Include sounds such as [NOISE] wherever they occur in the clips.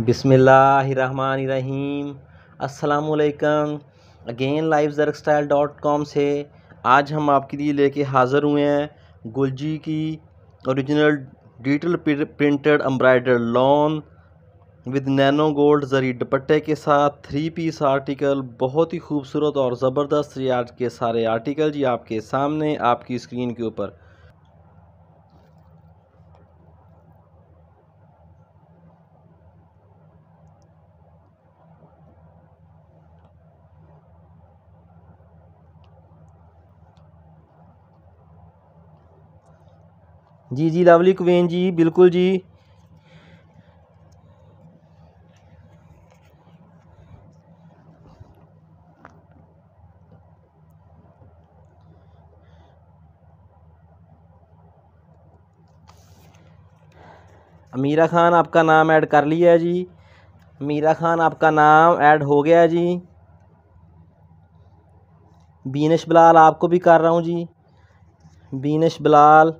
बिसमीम असलकम again live जरक स्टाइल डॉट कॉम से आज हम आपके लिए लेके हाज़र हुए हैं गुलजी की original digital printed embroidered lawn with nano gold zari दुपट्टे के साथ थ्री पीस आर्टिकल बहुत ही खूबसूरत और ज़बरदस्त ये आज के सारे आर्टिकल जी आपके सामने आपकी स्क्रीन के ऊपर जी जी लवली क्वीन जी बिल्कुल जी अमीरा खान आपका नाम ऐड कर लिया है जी अमीरा खान आपका नाम ऐड हो गया है जी बीनश बिलाल आपको भी कर रहा हूँ जी बीनश बिलाल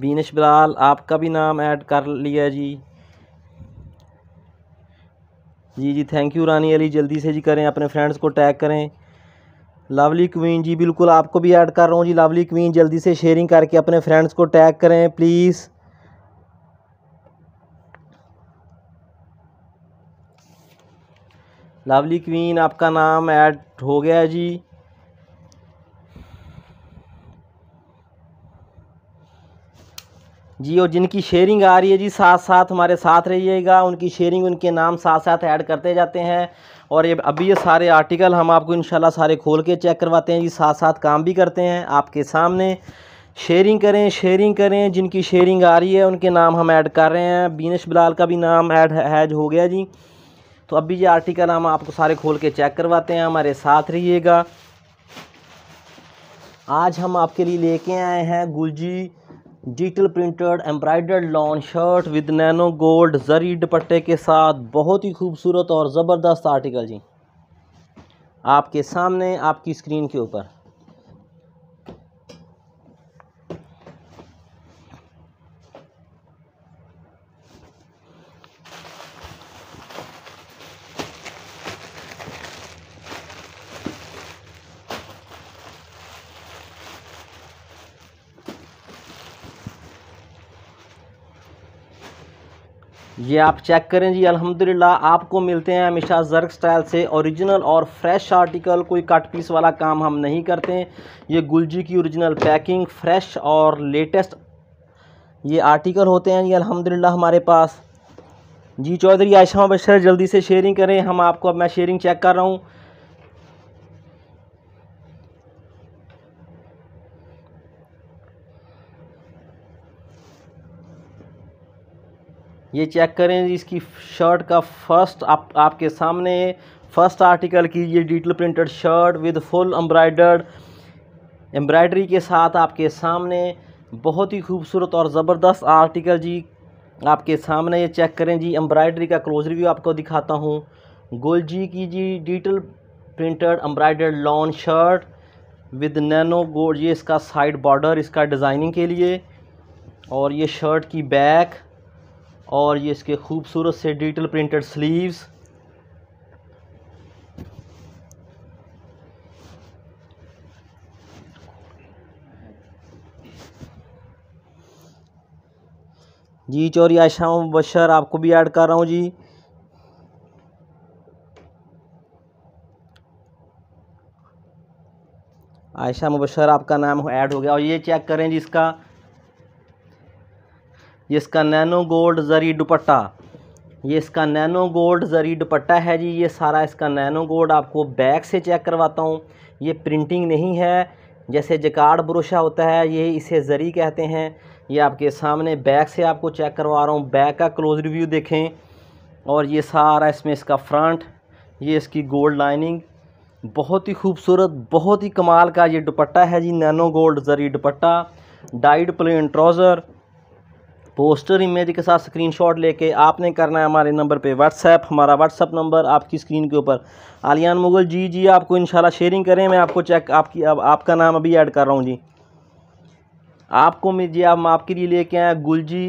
बीनिश बिलाल आपका भी नाम ऐड कर लिया जी जी जी थैंक यू रानी अली जल्दी से जी करें अपने फ्रेंड्स को टैग करें लवली क्वीन जी बिल्कुल आपको भी ऐड कर रहा हूँ जी लवली क्वीन जल्दी से शेयरिंग करके अपने फ्रेंड्स को टैग करें प्लीज़ लवली क्वीन आपका नाम ऐड हो गया है जी जी और जिनकी शेयरिंग आ रही है जी साथ साथ हमारे साथ रहिएगा उनकी शेयरिंग उनके नाम साथ साथ ऐड करते जाते हैं और ये अभी ये सारे आर्टिकल हम आपको इंशाल्लाह सारे खोल के चेक करवाते हैं जी साथ साथ काम भी करते हैं आपके सामने शेयरिंग करें शेयरिंग करें जिनकी शेयरिंग आ रही है उनके नाम हम ऐड कर रहे हैं बीनश बिलाल का भी नाम ऐड हैज हो गया जी तो अभी ये आर्टिकल हम आपको सारे खोल के चेक करवाते हैं हमारे साथ रहिएगा आज हम आपके लिए लेके आए हैं Gulljee digital printed embroidered lawn shirt with nano gold zari दुपट्टे के साथ बहुत ही खूबसूरत और ज़बरदस्त आर्टिकल जी आपके सामने आपकी स्क्रीन के ऊपर ये आप चेक करें जी अल्हम्दुलिल्लाह आपको मिलते हैं हमेशा जर्क स्टाइल से ओरिजिनल और फ्रेश आर्टिकल कोई कट पीस वाला काम हम नहीं करते हैं ये गुलजी की ओरिजिनल पैकिंग फ्रेश और लेटेस्ट ये आर्टिकल होते हैं जी अल्हम्दुलिल्लाह हमारे पास जी चौधरी आयशा बशर जल्दी से शेयरिंग करें हम आपको अब मैं शेयरिंग चेक कर रहा हूँ ये चेक करें इसकी शर्ट का फर्स्ट आप आपके सामने फर्स्ट आर्टिकल की ये detail printed shirt with full embroidered embroidery के साथ आपके सामने बहुत ही खूबसूरत और ज़बरदस्त आर्टिकल जी आपके सामने ये चेक करें जी एम्ब्रॉयडरी का क्लोज रिव्यू आपको दिखाता हूँ गोलजी की जी detail printed embroidered lawn shirt with nano gold ये इसका साइड बॉर्डर इसका डिज़ाइनिंग के लिए और ये शर्ट की बैक और ये इसके खूबसूरत से डिजिटल प्रिंटेड स्लीव्स जी चौरी आयशा बशर आपको भी ऐड कर रहा हूँ जी आयशा मुबशर आपका नाम ऐड हो गया और ये चेक करें जी इसका ये इसका नैनो गोल्ड ज़री दुपट्टा ये इसका नैनो गोल्ड ज़री दुपट्टा है जी ये सारा इसका नैनो गोल्ड आपको बैक से चेक करवाता हूँ ये प्रिंटिंग नहीं है जैसे जकार्ड ब्रोशा होता है ये इसे ज़री कहते हैं ये आपके सामने बैक से आपको चेक करवा रहा हूँ बैक का क्लोज रिव्यू देखें और ये सारा इसमें इसका फ्रंट ये इसकी गोल्ड लाइनिंग बहुत ही खूबसूरत बहुत ही कमाल का ये दुपट्टा है जी nano gold zari dupatta dyed plain trouser poster image के साथ स्क्रीनशॉट लेके आपने करना है हमारे नंबर पे व्हाट्सएप हमारा व्हाट्सअप नंबर आपकी स्क्रीन के ऊपर आलियान मुगल जी जी आपको इंशाल्लाह शेयरिंग करें मैं आपको चेक आपकी अब आपका नाम अभी ऐड कर रहा हूँ जी आपको मैं जी आप आपके लिए लेके आए Gulljee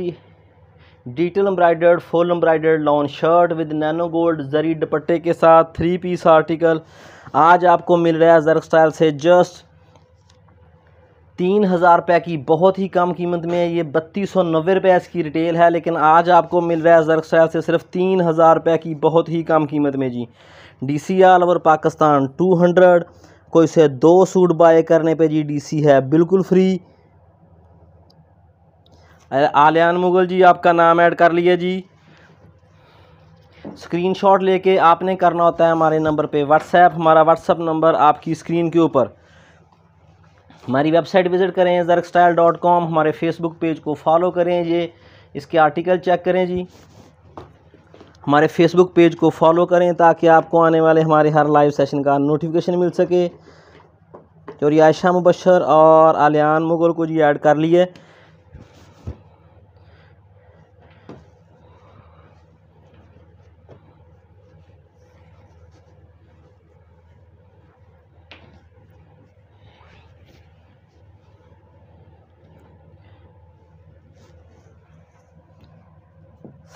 detail embroidered full embroidered lawn shirt with nano gold zari दुपट्टे के साथ थ्री पीस आर्टिकल आज आपको मिल रहा है जर्क स्टाइल से जस्ट तीन हज़ार रुपये की बहुत ही कम कीमत में ये बत्तीस सौ नब्बे रुपये इसकी रिटेल है लेकिन आज आपको मिल रहा है ज़रक्सैल से सिर्फ तीन हज़ार रुपये की बहुत ही कम कीमत में जी D C all over Pakistan two hundred कोई से दो सूट बाय करने पे जी डी सी है बिल्कुल फ्री आलियान मुगल जी आपका नाम ऐड कर लिया जी स्क्रीनशॉट लेके आपने करना होता है हमारे नंबर पे व्हाट्सएप हमारा व्हाट्सएप नंबर आपकी स्क्रीन के ऊपर हमारी वेबसाइट विज़िट करें ज़र्क स्टाइल डॉट कॉम हमारे फेसबुक पेज को फॉलो करें ये इसके आर्टिकल चेक करें जी हमारे फेसबुक पेज को फॉलो करें ताकि आपको आने वाले हमारे हर लाइव सेशन का नोटिफिकेशन मिल सके चोरी आयशा मुबशर और आलियान मुगल को जी ऐड कर लिए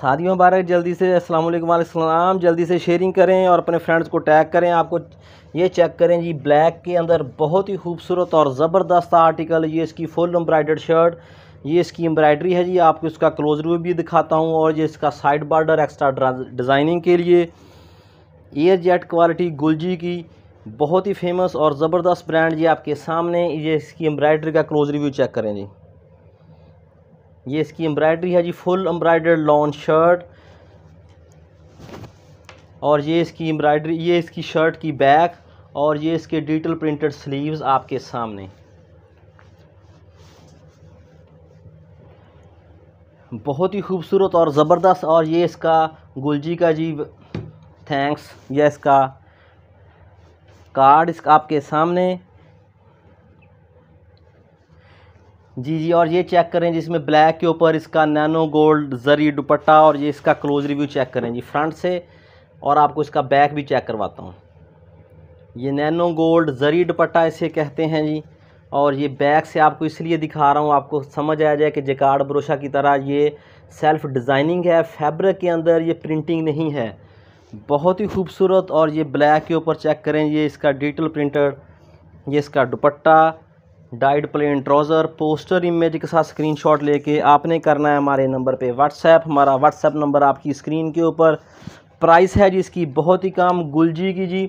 शादी मुबारक जल्दी से अस्सलाम वालेकुम जल्दी से शेयरिंग करें और अपने फ्रेंड्स को टैग करें आपको ये चेक करें जी ब्लैक के अंदर बहुत ही खूबसूरत और ज़बरदस्त आर्टिकल ये इसकी फुल एम्ब्रॉयडर्ड शर्ट ये इसकी एम्ब्रॉयडरी है जी आपको इसका क्लोज व्यू भी दिखाता हूँ और ये इसका साइड बॉर्डर एक्स्ट्रा डिज़ाइनिंग के लिए एयर जेट क्वालिटी गुलजी की बहुत ही फेमस और ज़बरदस्त ब्रांड जी आपके सामने ये इसकी एम्ब्रॉयडरी का क्लोज रिव्यू चेक करें जी ये इसकी एम्ब्रॉयडरी है जी फुल एम्ब्रॉयडर लॉन्ग शर्ट और ये इसकी एम्ब्रॉयडरी ये इसकी शर्ट की बैक और ये इसके डिजिटल प्रिंटेड स्लीव्स आपके सामने बहुत ही खूबसूरत और ज़बरदस्त और ये इसका गुलजी का जी थैंक्स या इसका कार्ड इसका आपके सामने जी जी और ये चेक करें जी इसमें ब्लैक के ऊपर इसका नैनो गोल्ड जरी दुपट्टा और ये इसका क्लोज रिव्यू चेक करें जी फ्रंट से और आपको इसका बैक भी चेक करवाता हूँ ये नैनो गोल्ड जरी दुपट्टा इसे कहते हैं जी और ये बैक से आपको इसलिए दिखा रहा हूँ आपको समझ आ जाए कि जेकार्ड ब्रोशा की तरह ये सेल्फ़ डिज़ाइनिंग है फैब्रिक के अंदर ये प्रिंटिंग नहीं है बहुत ही खूबसूरत और ये ब्लैक के ऊपर चेक करें ये इसका डिजिटल प्रिंटर ये इसका dupatta dyed plain trouser poster image के साथ स्क्रीनशॉट लेके आपने करना है हमारे नंबर पे व्हाट्सएप हमारा व्हाट्सएप नंबर आपकी स्क्रीन के ऊपर प्राइस है जिसकी बहुत ही काम गुलजी की जी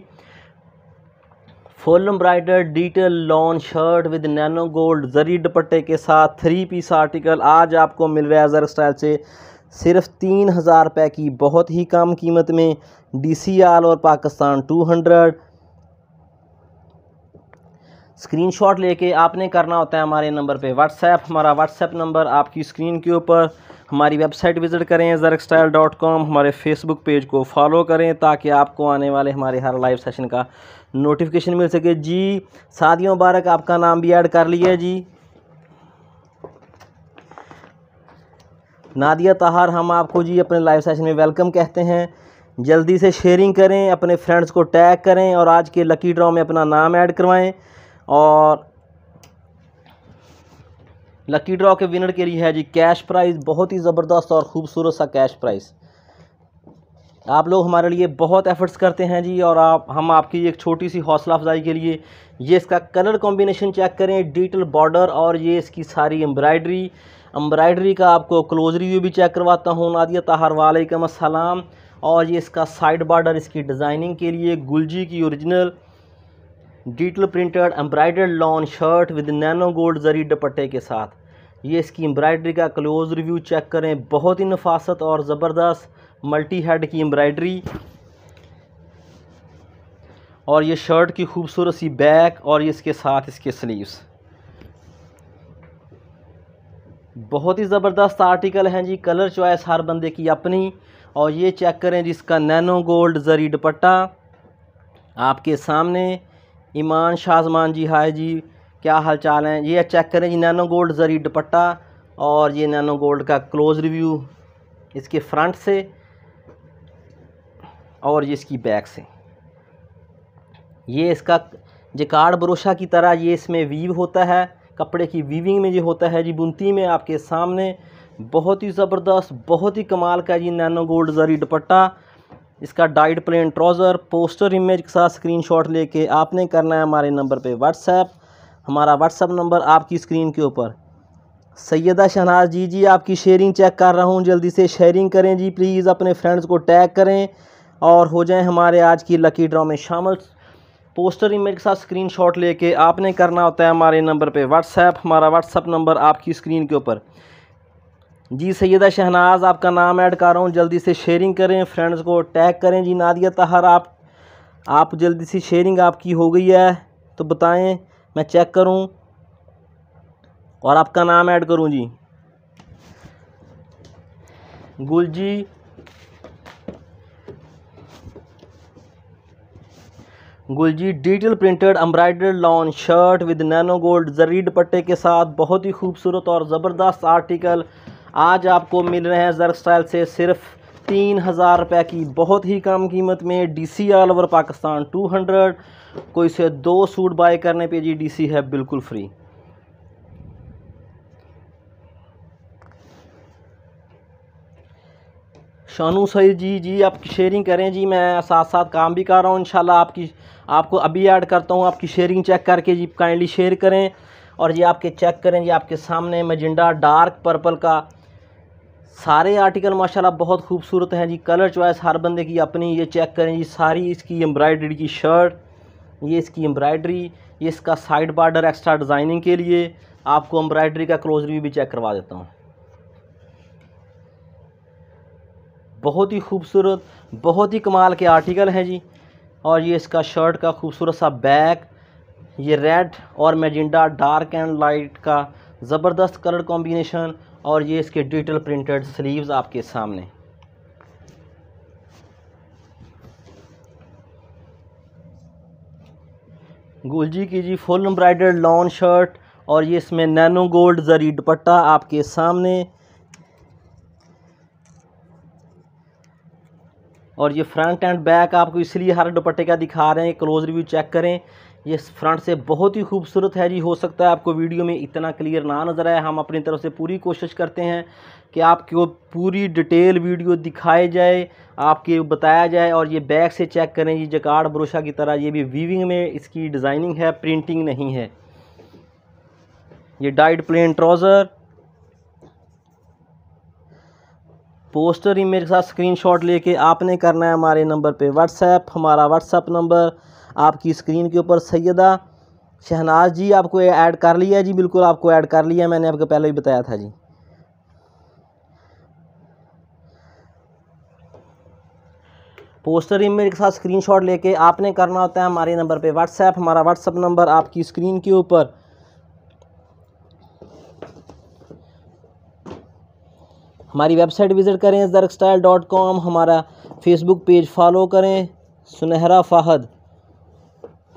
full embroidered detail lawn shirt with nano gold zari दुपट्टे के साथ थ्री पीस आर्टिकल आज आपको मिल रहा है अजर स्टाइल से सिर्फ तीन हज़ार रुपये की बहुत ही कम कीमत में डी सी आल और पाकिस्तान टू हंड्रेड स्क्रीनशॉट लेके आपने करना होता है हमारे नंबर पे व्हाट्सएप हमारा व्हाट्सएप नंबर आपकी स्क्रीन के ऊपर हमारी वेबसाइट विज़िट करें ज़रक स्टाइल डॉट कॉम हमारे फेसबुक पेज को फॉलो करें ताकि आपको आने वाले हमारे हर लाइव सेशन का नोटिफिकेशन मिल सके जी शादी मुबारक आपका नाम भी ऐड कर लिया जी नादिया तहार हम आपको जी अपने लाइव सेशन में वेलकम कहते हैं जल्दी से शेयरिंग करें अपने फ्रेंड्स को टैग करें और आज के लकी ड्रॉ में अपना नाम ऐड करवाएं और लकी ड्रॉ के विनर के लिए है जी कैश प्राइज़ बहुत ही ज़बरदस्त और ख़ूबसूरत सा कैश प्राइज़ आप लोग हमारे लिए बहुत एफ़र्ट्स करते हैं जी और आप हम आपकी एक छोटी सी हौसला अफजाई के लिए ये इसका कलर कॉम्बिनेशन चेक करें डिटेल बॉर्डर और ये इसकी सारी एम्ब्रायड्री एम्ब्रायड्री का आपको क्लोज रिव्यू भी चेक करवाता हूँ नादिया ताहर वालेकम असलम और ये इसका साइड बॉर्डर इसकी डिज़ाइनिंग के लिए गुलजी की original detail printed embroidered lawn shirt with nano gold zari दुपट्टे के साथ ये इसकी एम्ब्रायडरी का क्लोज रिव्यू चेक करें बहुत ही नफासत और ज़बरदस्त मल्टी हेड की एम्ब्रायडरी और ये शर्ट की खूबसूरत सी बैक और ये इसके साथ इसके स्लीव्स बहुत ही ज़बरदस्त आर्टिकल हैं जी कलर चॉइस हर बंदे की अपनी और ये चेक करें जिसका नैनो गोल्ड जरी दुपट्टा आपके सामने ईमान शाहजमान जी हाय जी क्या हाल चाल हैं ये चेक करें जी नैनो गोल्ड ज़री दुपट्टा और ये नैनो गोल्ड का क्लोज रिव्यू इसके फ्रंट से और ये इसकी बैक से ये इसका जिकार्ड ब्रोशा की तरह ये इसमें वीव होता है कपड़े की वीविंग में ये होता है जी बुनती में आपके सामने बहुत ही ज़बरदस्त बहुत ही कमाल का जी नैनो गोल्ड ज़री दुपट्टा इसका dyed plain trouser poster image के साथ स्क्रीनशॉट लेके आपने करना है हमारे नंबर पे व्हाट्सएप हमारा व्हाट्सएप नंबर आपकी स्क्रीन के ऊपर सैदा शहनाज जी जी आपकी शेयरिंग चेक कर रहा हूँ जल्दी से शेयरिंग करें जी प्लीज़ अपने फ्रेंड्स को टैग करें और हो जाएं हमारे आज की लकी ड्रॉ में शामिल पोस्टर इमेज के साथ स्क्रीनशॉट लेके आपने करना होता है हमारे नंबर पे व्हाट्सएप हमारा व्हाट्सएप नंबर आपकी स्क्रीन के ऊपर जी सैदा शहनाज आपका नाम ऐड कर रहा हूँ जल्दी से शेयरिंग करें फ्रेंड्स को टैग करें जी नादिया तहर आप आप जल्दी से शेयरिंग आपकी हो गई है तो बताएं मैं चेक करूं और आपका नाम ऐड करूं जी Gulljee Gulljee digital printed embroidered lawn shirt with nano gold zari दुपट्टे के साथ बहुत ही खूबसूरत और ज़बरदस्त आर्टिकल आज आपको मिल रहे हैं स्टाइल से सिर्फ तीन हज़ार रुपये की बहुत ही कम कीमत में DC all over Pakistan two hundred कोई से दो सूट बाय करने पे जी डीसी है बिल्कुल फ्री शानू सही जी जी आप शेयरिंग करें जी मैं साथ साथ काम भी कर रहा हूँ इंशाल्लाह आपकी आपको अभी ऐड करता हूँ आपकी शेयरिंग चेक करके जी काइंडली शेयर करें और जी आपके चेक करें जी आपके सामने मजिंडा डार्क पर्पल का सारे आर्टिकल माशाल्लाह बहुत खूबसूरत हैं जी कलर चॉइस हर बंदे की अपनी ये चेक करें जी सारी इसकी एम्ब्रॉयडरी की शर्ट ये इसकी एम्ब्रॉयडरी ये इसका साइड बार्डर एक्स्ट्रा डिज़ाइनिंग के लिए आपको एम्ब्रॉयडरी का क्लोज रिव्यू भी चेक करवा देता हूँ बहुत ही खूबसूरत बहुत ही कमाल के आर्टिकल हैं जी और ये इसका शर्ट का खूबसूरत सा बैक ये रेड और मेजिंडा डार्क एंड लाइट का ज़बरदस्त कलर कॉम्बिनेशन और ये इसके डिजिटल प्रिंटेड स्लीव्स आपके सामने गुलजी की जी फुल एम्ब्रॉयडर्ड लॉन शर्ट और ये इसमें नैनो गोल्ड जरी दुपट्टा आपके सामने और ये फ्रंट एंड बैक आपको इसलिए हर दुपट्टे का दिखा रहे हैं क्लोज रिव्यू चेक करें ये फ्रंट से बहुत ही खूबसूरत है जी हो सकता है आपको वीडियो में इतना क्लियर ना नज़र आए हम अपनी तरफ से पूरी कोशिश करते हैं कि आपको पूरी डिटेल वीडियो दिखाई जाए आपके बताया जाए और ये बैक से चेक करें ये जकार्ड ब्रोशा की तरह ये भी वीविंग में इसकी डिज़ाइनिंग है प्रिंटिंग नहीं है ये डाइट प्लेन ट्राउज़र पोस्टर ही मेरे साथ स्क्रीनशॉट लेके आपने करना है हमारे नंबर पे व्हाट्सएप हमारा व्हाट्सएप नंबर आपकी स्क्रीन के ऊपर सैदा शहनाज जी आपको ऐड कर लिया जी बिल्कुल आपको ऐड कर लिया मैंने आपको पहले भी बताया था जी पोस्टर इमेज के साथ स्क्रीनशॉट लेके आपने करना होता है हमारे नंबर पे व्हाट्सएप हमारा व्हाट्सएप नंबर आपकी स्क्रीन के ऊपर हमारी वेबसाइट विज़िट करें जरक स्टाइल डॉट कॉम हमारा फेसबुक पेज फॉलो करें सुनहरा फ़ाहद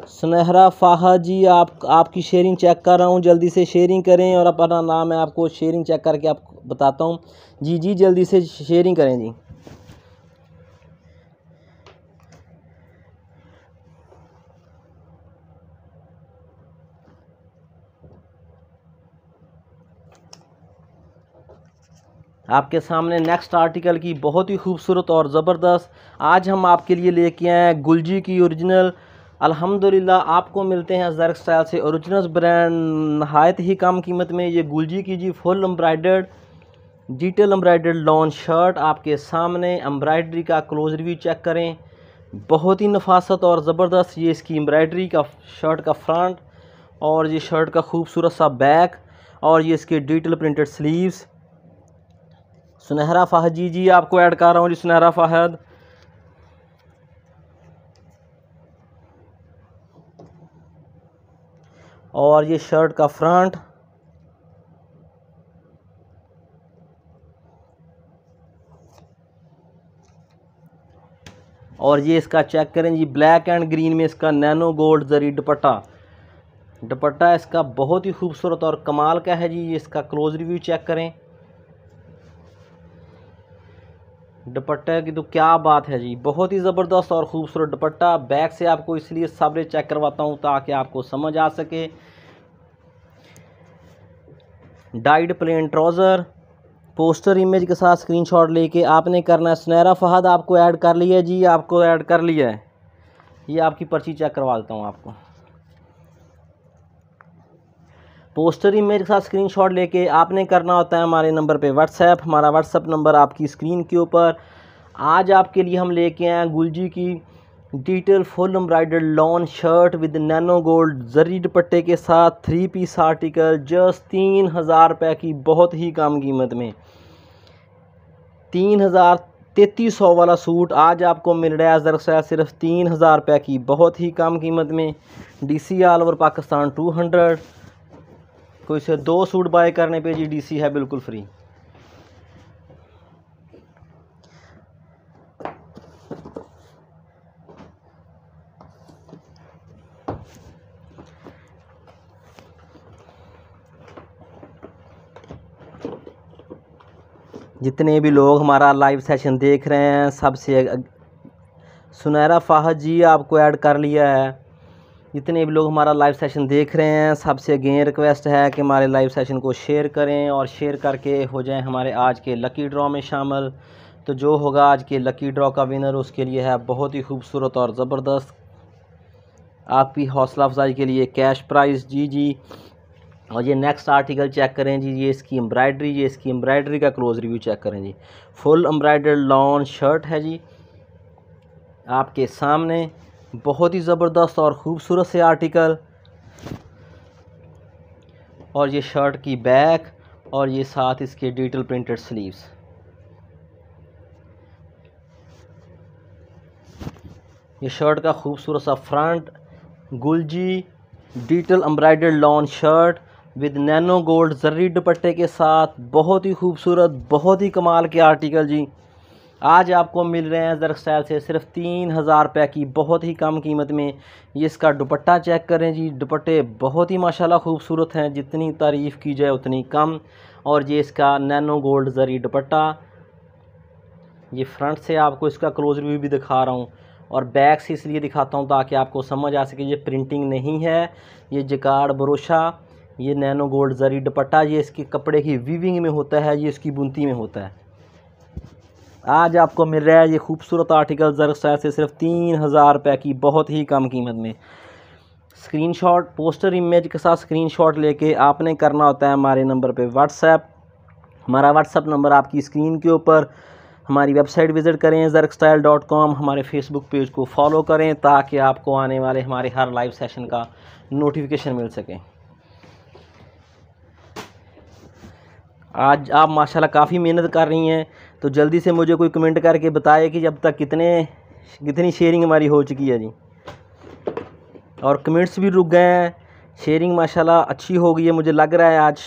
सुनहरा फाहा जी आप आपकी शेयरिंग चेक कर रहा हूँ जल्दी से शेयरिंग करें और अपना नाम है आपको शेयरिंग चेक करके आप बताता हूँ जी जी जल्दी से शेयरिंग करें जी आपके सामने नेक्स्ट आर्टिकल की बहुत ही खूबसूरत और ज़बरदस्त आज हम आपके लिए लेके आए हैं गुलजी की ओरिजिनल अल्हम्दुलिल्लाह आपको मिलते हैं जर्क स्टाइल से औरिजिनल ब्रांड नहायत ही कम कीमत में ये गुलजी की जी full embroidered detail embroidered lawn shirt आपके सामने एम्ब्रायड्री का क्लोज रिव्यू चेक करें बहुत ही नफासत और ज़बरदस्त ये इसकी एम्ब्राइडरी का शर्ट का फ्रंट और ये शर्ट का खूबसूरत सा बैक और ये इसके डिटेल प्रिंटेड स्लीव्स सुनहरा फाहद जी जी आपको ऐड कर रहा हूँ जी सुनहरा फाहद और ये शर्ट का फ्रंट और ये इसका चेक करें जी ब्लैक एंड ग्रीन में इसका नैनो गोल्ड जरी दुपट्टा दुपट्टा इसका बहुत ही खूबसूरत और कमाल का है जी ये इसका क्लोज रिव्यू चेक करें दुपट्टा की तो क्या बात है जी बहुत ही ज़बरदस्त और ख़ूबसूरत दुपट्टा बैक से आपको इसलिए सबरे चेक करवाता हूँ ताकि आपको समझ आ सके dyed plain trouser poster image के साथ स्क्रीनशॉट लेके आपने करना है सुनहरा फहद आपको ऐड कर लिया जी आपको ऐड कर लिया है ये आपकी पर्ची चेक करवा देता हूँ आपको पोस्टर ही मेरे साथ स्क्रीनशॉट लेके आपने करना होता है हमारे नंबर पे व्हाट्सएप हमारा व्हाट्सअप नंबर आपकी स्क्रीन के ऊपर आज आपके लिए हम लेके आए गुलजी की detail full embroidered lawn shirt with nano gold zari दुपट्टे के साथ थ्री पीस आर्टिकल जस्ट तीन हज़ार रुपये की बहुत ही कम कीमत में तीन हज़ार तैतीस सौ वाला सूट आज आपको मिल रहा है दरअसल सिर्फ तीन हज़ार रुपये की बहुत ही कम कीमत में DC all over Pakistan two hundred कोई से दो सूट बाय करने पे जी डीसी है बिल्कुल फ्री जितने भी लोग हमारा लाइव सेशन देख रहे हैं सबसे सुनहरा फाहद जी आपको ऐड कर लिया है जितने भी लोग हमारा लाइव सेशन देख रहे हैं सबसे अगेन रिक्वेस्ट है कि हमारे लाइव सेशन को शेयर करें और शेयर करके हो जाएं हमारे आज के लकी ड्रॉ में शामिल तो जो होगा आज के लकी ड्रॉ का विनर उसके लिए है बहुत ही खूबसूरत और ज़बरदस्त आपकी हौसला अफजाई के लिए कैश प्राइज़ जी जी और ये नेक्स्ट आर्टिकल चेक करें जी ये इसकी एम्ब्रॉयडरी ये इसकी एम्ब्रॉयडरी का क्लोज रिव्यू चेक करें जी फुल एम्ब्रॉयडर लॉन्ग शर्ट है जी आपके सामने बहुत ही ज़बरदस्त और ख़ूबसूरत से आर्टिकल और ये शर्ट की बैक और ये साथ इसके डिटेल प्रिंटेड स्लीव्स ये शर्ट का खूबसूरत सा front Gulljee detail embroidered lawn shirt with nano gold zari दुपट्टे के साथ बहुत ही खूबसूरत बहुत ही कमाल के आर्टिकल जी आज आपको मिल रहे हैं स्टाइल से सिर्फ तीन हज़ार रुपये की बहुत ही कम कीमत में ये इसका दुपट्टा चेक करें जी दुपट्टे बहुत ही माशाल्लाह खूबसूरत हैं जितनी तारीफ़ की जाए उतनी कम और ये इसका नैनो गोल्ड ज़री दुपट्टा ये फ्रंट से आपको इसका क्लोज रिव्यू भी दिखा रहा हूँ और बैक से इसलिए दिखाता हूँ ताकि आपको समझ आ सके ये प्रिंटिंग नहीं है ये जकाड़ बरोशा ये नैनो गोल्ड ज़री दुपट्टा ये इसके कपड़े की वीविंग में होता है ये इसकी बुनती में होता है आज आपको मिल रहा है ये खूबसूरत आर्टिकल ज़रगसैद से सिर्फ तीन हज़ार रुपये की बहुत ही कम कीमत में स्क्रीनशॉट पोस्टर इमेज के साथ स्क्रीनशॉट लेके आपने करना होता है हमारे नंबर पे व्हाट्सएप हमारा व्हाट्सएप नंबर आपकी स्क्रीन के ऊपर हमारी वेबसाइट विज़िट करें जर्क स्टाइल डॉट कॉम हमारे फेसबुक पेज को फॉलो करें ताकि आपको आने वाले हमारे हर लाइव सेशन का नोटिफिकेशन मिल सके आज आप माशाल्लाह काफ़ी मेहनत कर रही हैं तो जल्दी से मुझे कोई कमेंट करके बताए कि अब तक कितने कितनी शेयरिंग हमारी हो चुकी है जी और कमेंट्स भी रुक गए हैं शेयरिंग माशाल्लाह अच्छी हो गई है मुझे लग रहा है आज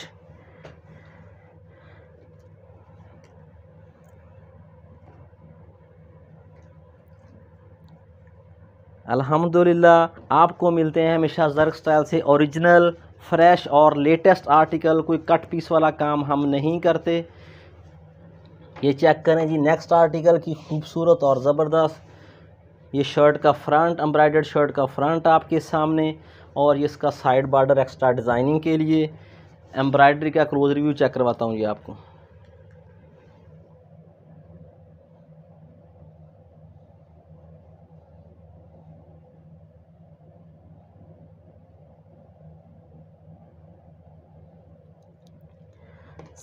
अल्हम्दुलिल्लाह आपको मिलते हैं हमेशा जर्क स्टाइल से ओरिजिनल फ्रेश और लेटेस्ट आर्टिकल कोई कट पीस वाला काम हम नहीं करते ये चेक करें जी नेक्स्ट आर्टिकल की खूबसूरत और ज़बरदस्त ये शर्ट का फ्रंट एम्ब्रॉयडर्ड शर्ट का फ्रंट आपके सामने और ये इसका साइड बॉर्डर एक्स्ट्रा डिज़ाइनिंग के लिए एम्ब्रॉयडरी का क्लोज रिव्यू चेक करवाता हूँ ये आपको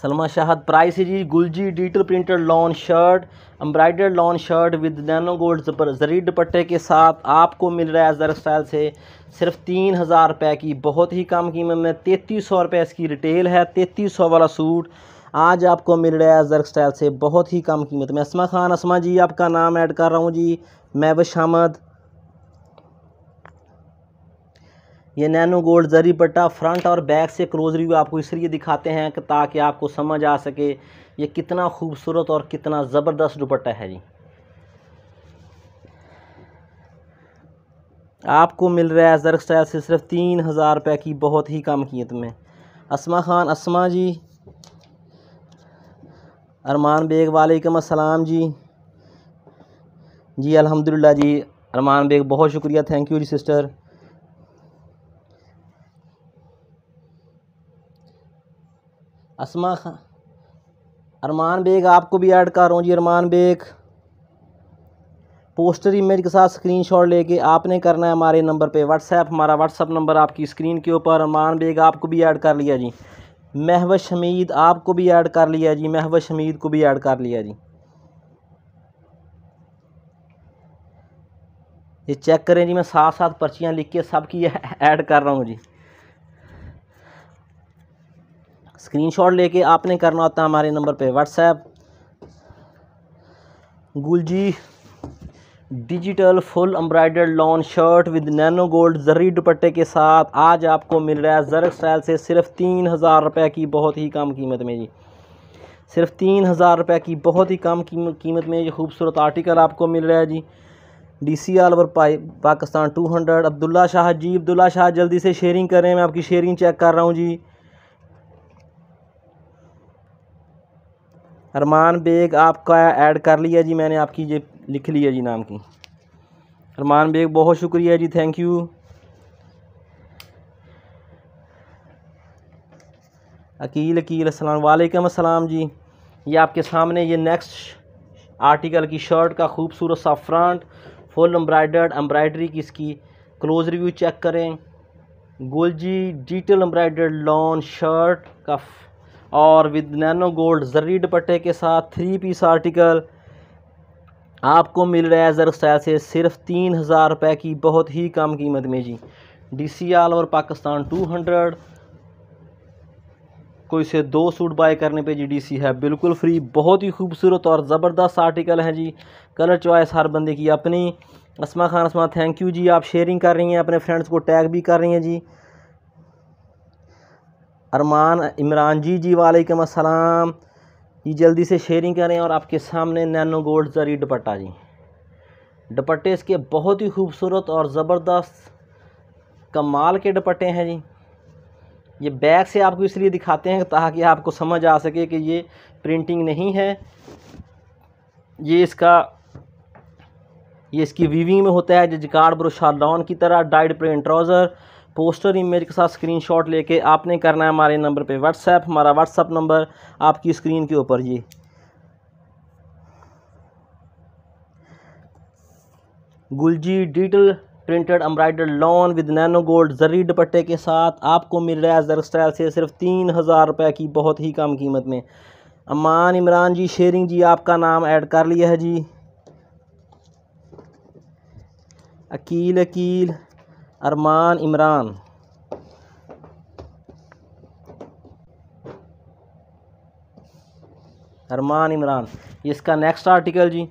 सलमा शाहद प्राइस है जी Guljee digital printed lawn shirt embroidered lawn shirt with nano gold जबर जरी दुपट्टे के साथ आपको मिल रहा है जर स्टाइल से सिर्फ तीन हज़ार रुपये की बहुत ही कम कीमत में तैतीस सौ रुपये इसकी रिटेल है तैतीस सौ वाला सूट आज आपको मिल रहा है जर्क स्टाइल से बहुत ही कम कीमत में असमा खान असमा जी आपका नाम ऐड कर रहा हूँ जी मैं वशामद ये नैनो गोल्ड जरी बट्टा फ्रंट और बैक से क्लोज रिव्यू आपको इसलिए दिखाते हैं कि ताकि आपको समझ आ सके ये कितना खूबसूरत और कितना ज़बरदस्त दुपट्टा है जी आपको मिल रहा है जर्क स्टाइल से सिर्फ तीन हज़ार रुपये की बहुत ही कम कीमत में असमा ख़ान असमा जी अरमान बेग वालेकम असलम जी जी अल्हम्दुलिल्लाह जी अरमान बेग बहुत शुक्रिया थैंक यू जी सिस्टर असमा खान अरमान बेग आपको भी ऐड कर रहा हूँ जी अरमान बेग पोस्टर इमेज के साथ स्क्रीनशॉट लेके आपने करना है हमारे नंबर पे व्हाट्सएप हमारा व्हाट्सएप नंबर आपकी स्क्रीन के ऊपर अरमान बेग आपको भी ऐड कर लिया जी महवश हमीद आपको भी ऐड कर लिया जी महवश हमीद को भी ऐड कर लिया जी ये चेक करें जी मैं साथ साथ पर्चियाँ लिख के सबकी [LAUGHS] ऐड कर रहा हूँ जी स्क्रीनशॉट लेके आपने करना होता है हमारे नंबर पे WhatsApp Guljee digital full embroidered lawn shirt with nano gold zari दुपट्टे के साथ आज आपको मिल रहा है जरक स्टाइल से सिर्फ तीन हज़ार रुपये की बहुत ही कम कीमत में जी सिर्फ तीन हज़ार रुपये की बहुत ही कम कीमत में ये खूबसूरत आर्टिकल आपको मिल रहा है जी D C all over Pakistan two hundred Abdullah Shah ji Abdullah Shah जल्दी से शेयरिंग करें मैं आपकी शेयरिंग चेक कर रहा हूँ जी अरमान बेग आपका ऐड कर लिया जी मैंने आपकी ये लिख लिया जी नाम की अरमान बेग बहुत शुक्रिया जी थैंक यू अकील अकील अस्सलाम वालेकुम अस्सलाम जी ये आपके सामने ये नेक्स्ट आर्टिकल की शर्ट का खूबसूरत सा फ्रंट फुल एम्ब्रॉयडर्ड एम्ब्रॉयडरी की इसकी क्लोज रिव्यू चेक करें Guljee detail embroidered lawn shirt का और विद नैनो गोल्ड जर्री दुपट्टे के साथ थ्री पीस आर्टिकल आपको मिल रहा है ज़र स्टाइल से सिर्फ तीन हज़ार रुपये की बहुत ही कम कीमत में जी डी सी आल और पाकिस्तान टू हंड्रेड कोई से दो सूट बाय करने पे जी डी सी है बिल्कुल फ्री बहुत ही खूबसूरत और ज़बरदस्त आर्टिकल है जी कलर चॉइस हर बंदे की अपनी असमा खान असमा थैंक यू जी आप शेयरिंग कर रही हैं अपने फ्रेंड्स को टैग भी कर रही हैं जी अरमान इमरान जी जी वालेकुम अस्सलाम जी जल्दी से शेयरिंग करें और आपके सामने नैनो गोल्ड जरी दुपट्टा जी दुपट्टे इसके बहुत ही खूबसूरत और ज़बरदस्त कमाल के दुपट्टे हैं जी ये बैग से आपको इसलिए दिखाते हैं ताकि आपको समझ आ सके कि ये प्रिंटिंग नहीं है ये इसका ये इसकी वीविंग में होता है जो जिकार्ड लॉन की तरह dyed print trouser poster image के साथ स्क्रीनशॉट लेके आपने करना है हमारे नंबर पे व्हाट्सएप हमारा व्हाट्सअप नंबर आपकी स्क्रीन के ऊपर ये Guljee digital printed embroider lawn with nano gold zari दुपट्टे के साथ आपको मिल रहा है जर स्टाइल से सिर्फ तीन हज़ार रुपये की बहुत ही कम कीमत में अमान इमरान जी शेरिंग जी आपका नाम ऐड कर लिया है जी अकील अकील अरमान इमरान अरमान इमरान इसका नेक्स्ट आर्टिकल जी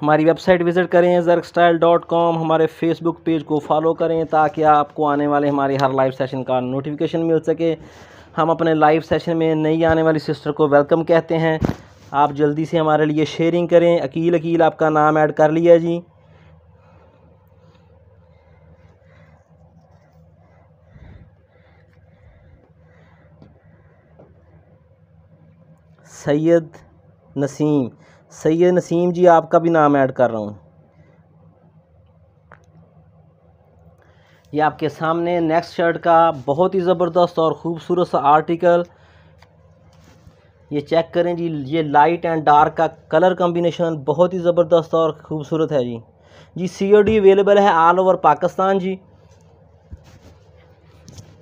हमारी वेबसाइट विज़िट करें जर्क स्टाइल डॉट कॉम हमारे फेसबुक पेज को फॉलो करें ताकि आपको आने वाले हमारे हर लाइव सेशन का नोटिफिकेशन मिल सके हम अपने लाइव सेशन में नई आने वाली सिस्टर को वेलकम कहते हैं आप जल्दी से हमारे लिए शेयरिंग करें अकील अकील आपका नाम ऐड कर लिया जी सैयद नसीम सैयद नसीम जी आपका भी नाम ऐड कर रहा हूँ ये आपके सामने नेक्स्ट शर्ट का बहुत ही ज़बरदस्त और ख़ूबसूरत सा आर्टिकल ये चेक करें जी ये लाइट एंड डार्क का कलर कम्बिनेशन बहुत ही ज़बरदस्त और ख़ूबसूरत है जी जी सी ओ डी अवेलेबल है ऑल ओवर पाकिस्तान जी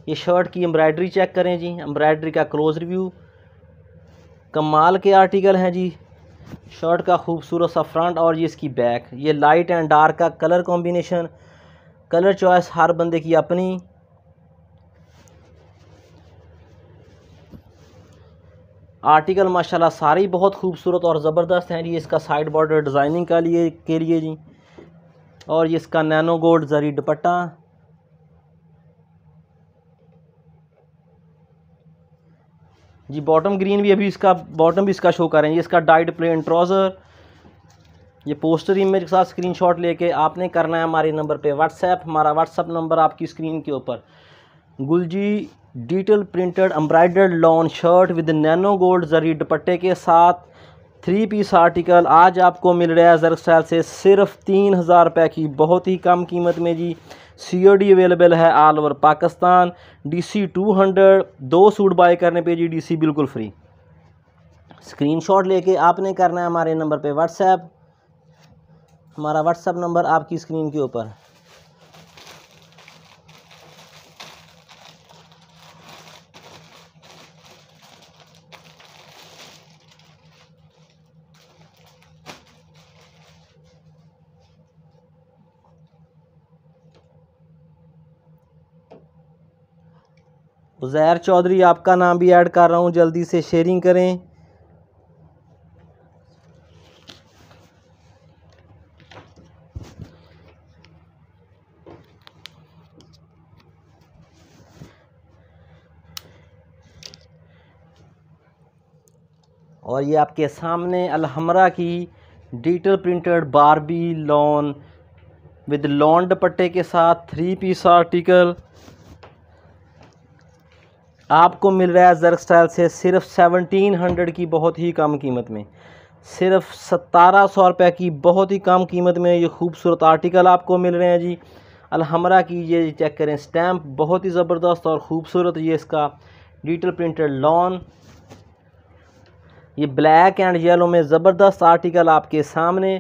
ये शर्ट की एम्ब्रॉयडरी चेक करें जी एम्ब्रॉयडरी का क्लोज रिव्यू कमाल के आर्टिकल हैं जी शर्ट का खूबसूरत सा फ्रंट और ये इसकी बैक ये लाइट एंड डार्क का कलर कॉम्बिनेशन कलर चॉइस हर बंदे की अपनी आर्टिकल माशाल्लाह सारी बहुत खूबसूरत और ज़बरदस्त हैं जी इसका साइड बॉर्डर डिज़ाइनिंग का लिए के लिए जी और ये इसका नैनो गोल्ड जरी दुपट्टा जी बॉटम ग्रीन भी अभी इसका बॉटम भी इसका शो कर रहे हैं ये इसका डाइड प्लेन ट्राउज़र ये पोस्टर इमेज के साथ स्क्रीनशॉट लेके आपने करना है हमारे नंबर पे व्हाट्सएप हमारा व्हाट्सएप नंबर आपकी स्क्रीन के ऊपर Guljee digital printed embroidered lawn shirt with nano gold zari दुपट्टे के साथ थ्री पीस आर्टिकल आज आपको मिल रहा है जरक स्टाइल से सिर्फ तीन हज़ार रुपये की बहुत ही कम कीमत में जी डी अवेलेबल है ऑल ओवर पाकिस्तान डीसी 200 दो सूट बाय करने पे जी डीसी बिल्कुल फ्री स्क्रीनशॉट लेके आपने करना है हमारे नंबर पे व्हाट्सएप हमारा व्हाट्सएप नंबर आपकी स्क्रीन के ऊपर उज़ैर चौधरी आपका नाम भी ऐड कर रहा हूँ जल्दी से शेयरिंग करें और ये आपके सामने अलहमरा की digital printed Barbie lawn with lawn दुपट्टे के साथ थ्री पीस आर्टिकल आपको मिल रहा है जर्क स्टाइल से सिर्फ सेवनटीन हंड्रेड की बहुत ही कम कीमत में सिर्फ सतारह सौ रुपये की बहुत ही कम कीमत में ये खूबसूरत आर्टिकल आपको मिल रहे हैं जी अलहमरा की ये चेक करें स्टैम्प बहुत ही ज़बरदस्त और ख़ूबसूरत ये इसका डिजिटल प्रिंटेड लॉन ये ब्लैक एंड येलो में ज़बरदस्त आर्टिकल आपके सामने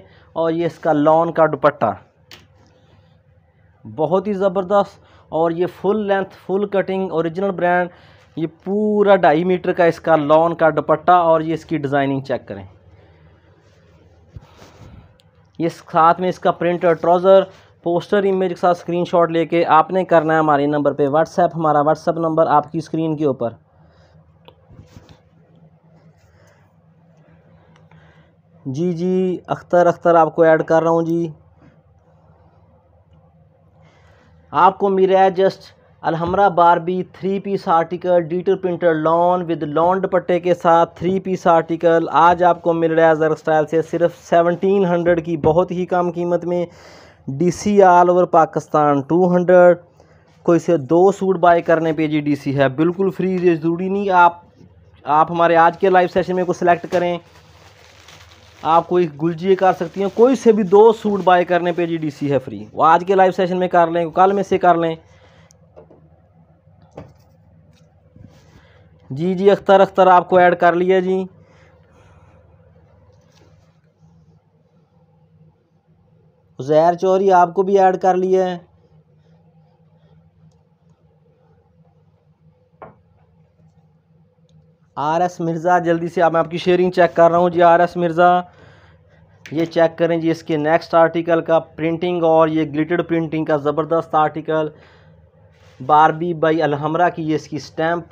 और ये इसका लॉन का दुपट्टा बहुत ही ज़बरदस्त और ये full length full cutting original brand ये पूरा ढाई मीटर का इसका लॉन का दुपट्टा और ये इसकी डिज़ाइनिंग चेक करें ये साथ में इसका प्रिंट और ट्राउज़र पोस्टर इमेज के साथ स्क्रीनशॉट लेके आपने करना है हमारे नंबर पे व्हाट्सएप हमारा व्हाट्सएप नंबर आपकी स्क्रीन के ऊपर जी जी अख्तर अख्तर आपको ऐड कर रहा हूँ जी आपको मेरा just Alhamra Barbie three piece article digital printed lawn with lawn दुपट्टे के साथ थ्री पीस आर्टिकल आज आपको मिल रहा है जर स्टाइल से सिर्फ सेवनटीन हंड्रेड की बहुत ही कम कीमत में DC all over Pakistan two hundred कोई से दो सूट बाय करने पे जी डीसी है बिल्कुल फ्री ये ज़रूरी नहीं आप आप हमारे आज के लाइव सेशन में को सिलेक्ट करें आप कोई गुलजिए कर सकती हैं कोई से भी दो सूट बाय करने पे जी सी है फ्री वो आज के लाइव सेशन में कर लें कल में से कर लें जी जी अख्तर अख्तर आपको ऐड कर लिया जी जैर चौरी आपको भी ऐड कर लिया है आर एस मिर्ज़ा जल्दी से आप मैं आपकी शेयरिंग चेक कर रहा हूँ जी आर एस मिर्ज़ा ये चेक करें जी इसके नेक्स्ट आर्टिकल का प्रिंटिंग और ये ग्लिटेड प्रिंटिंग का ज़बरदस्त आर्टिकल बारबी बाई अलहमरा की ये इसकी स्टैम्प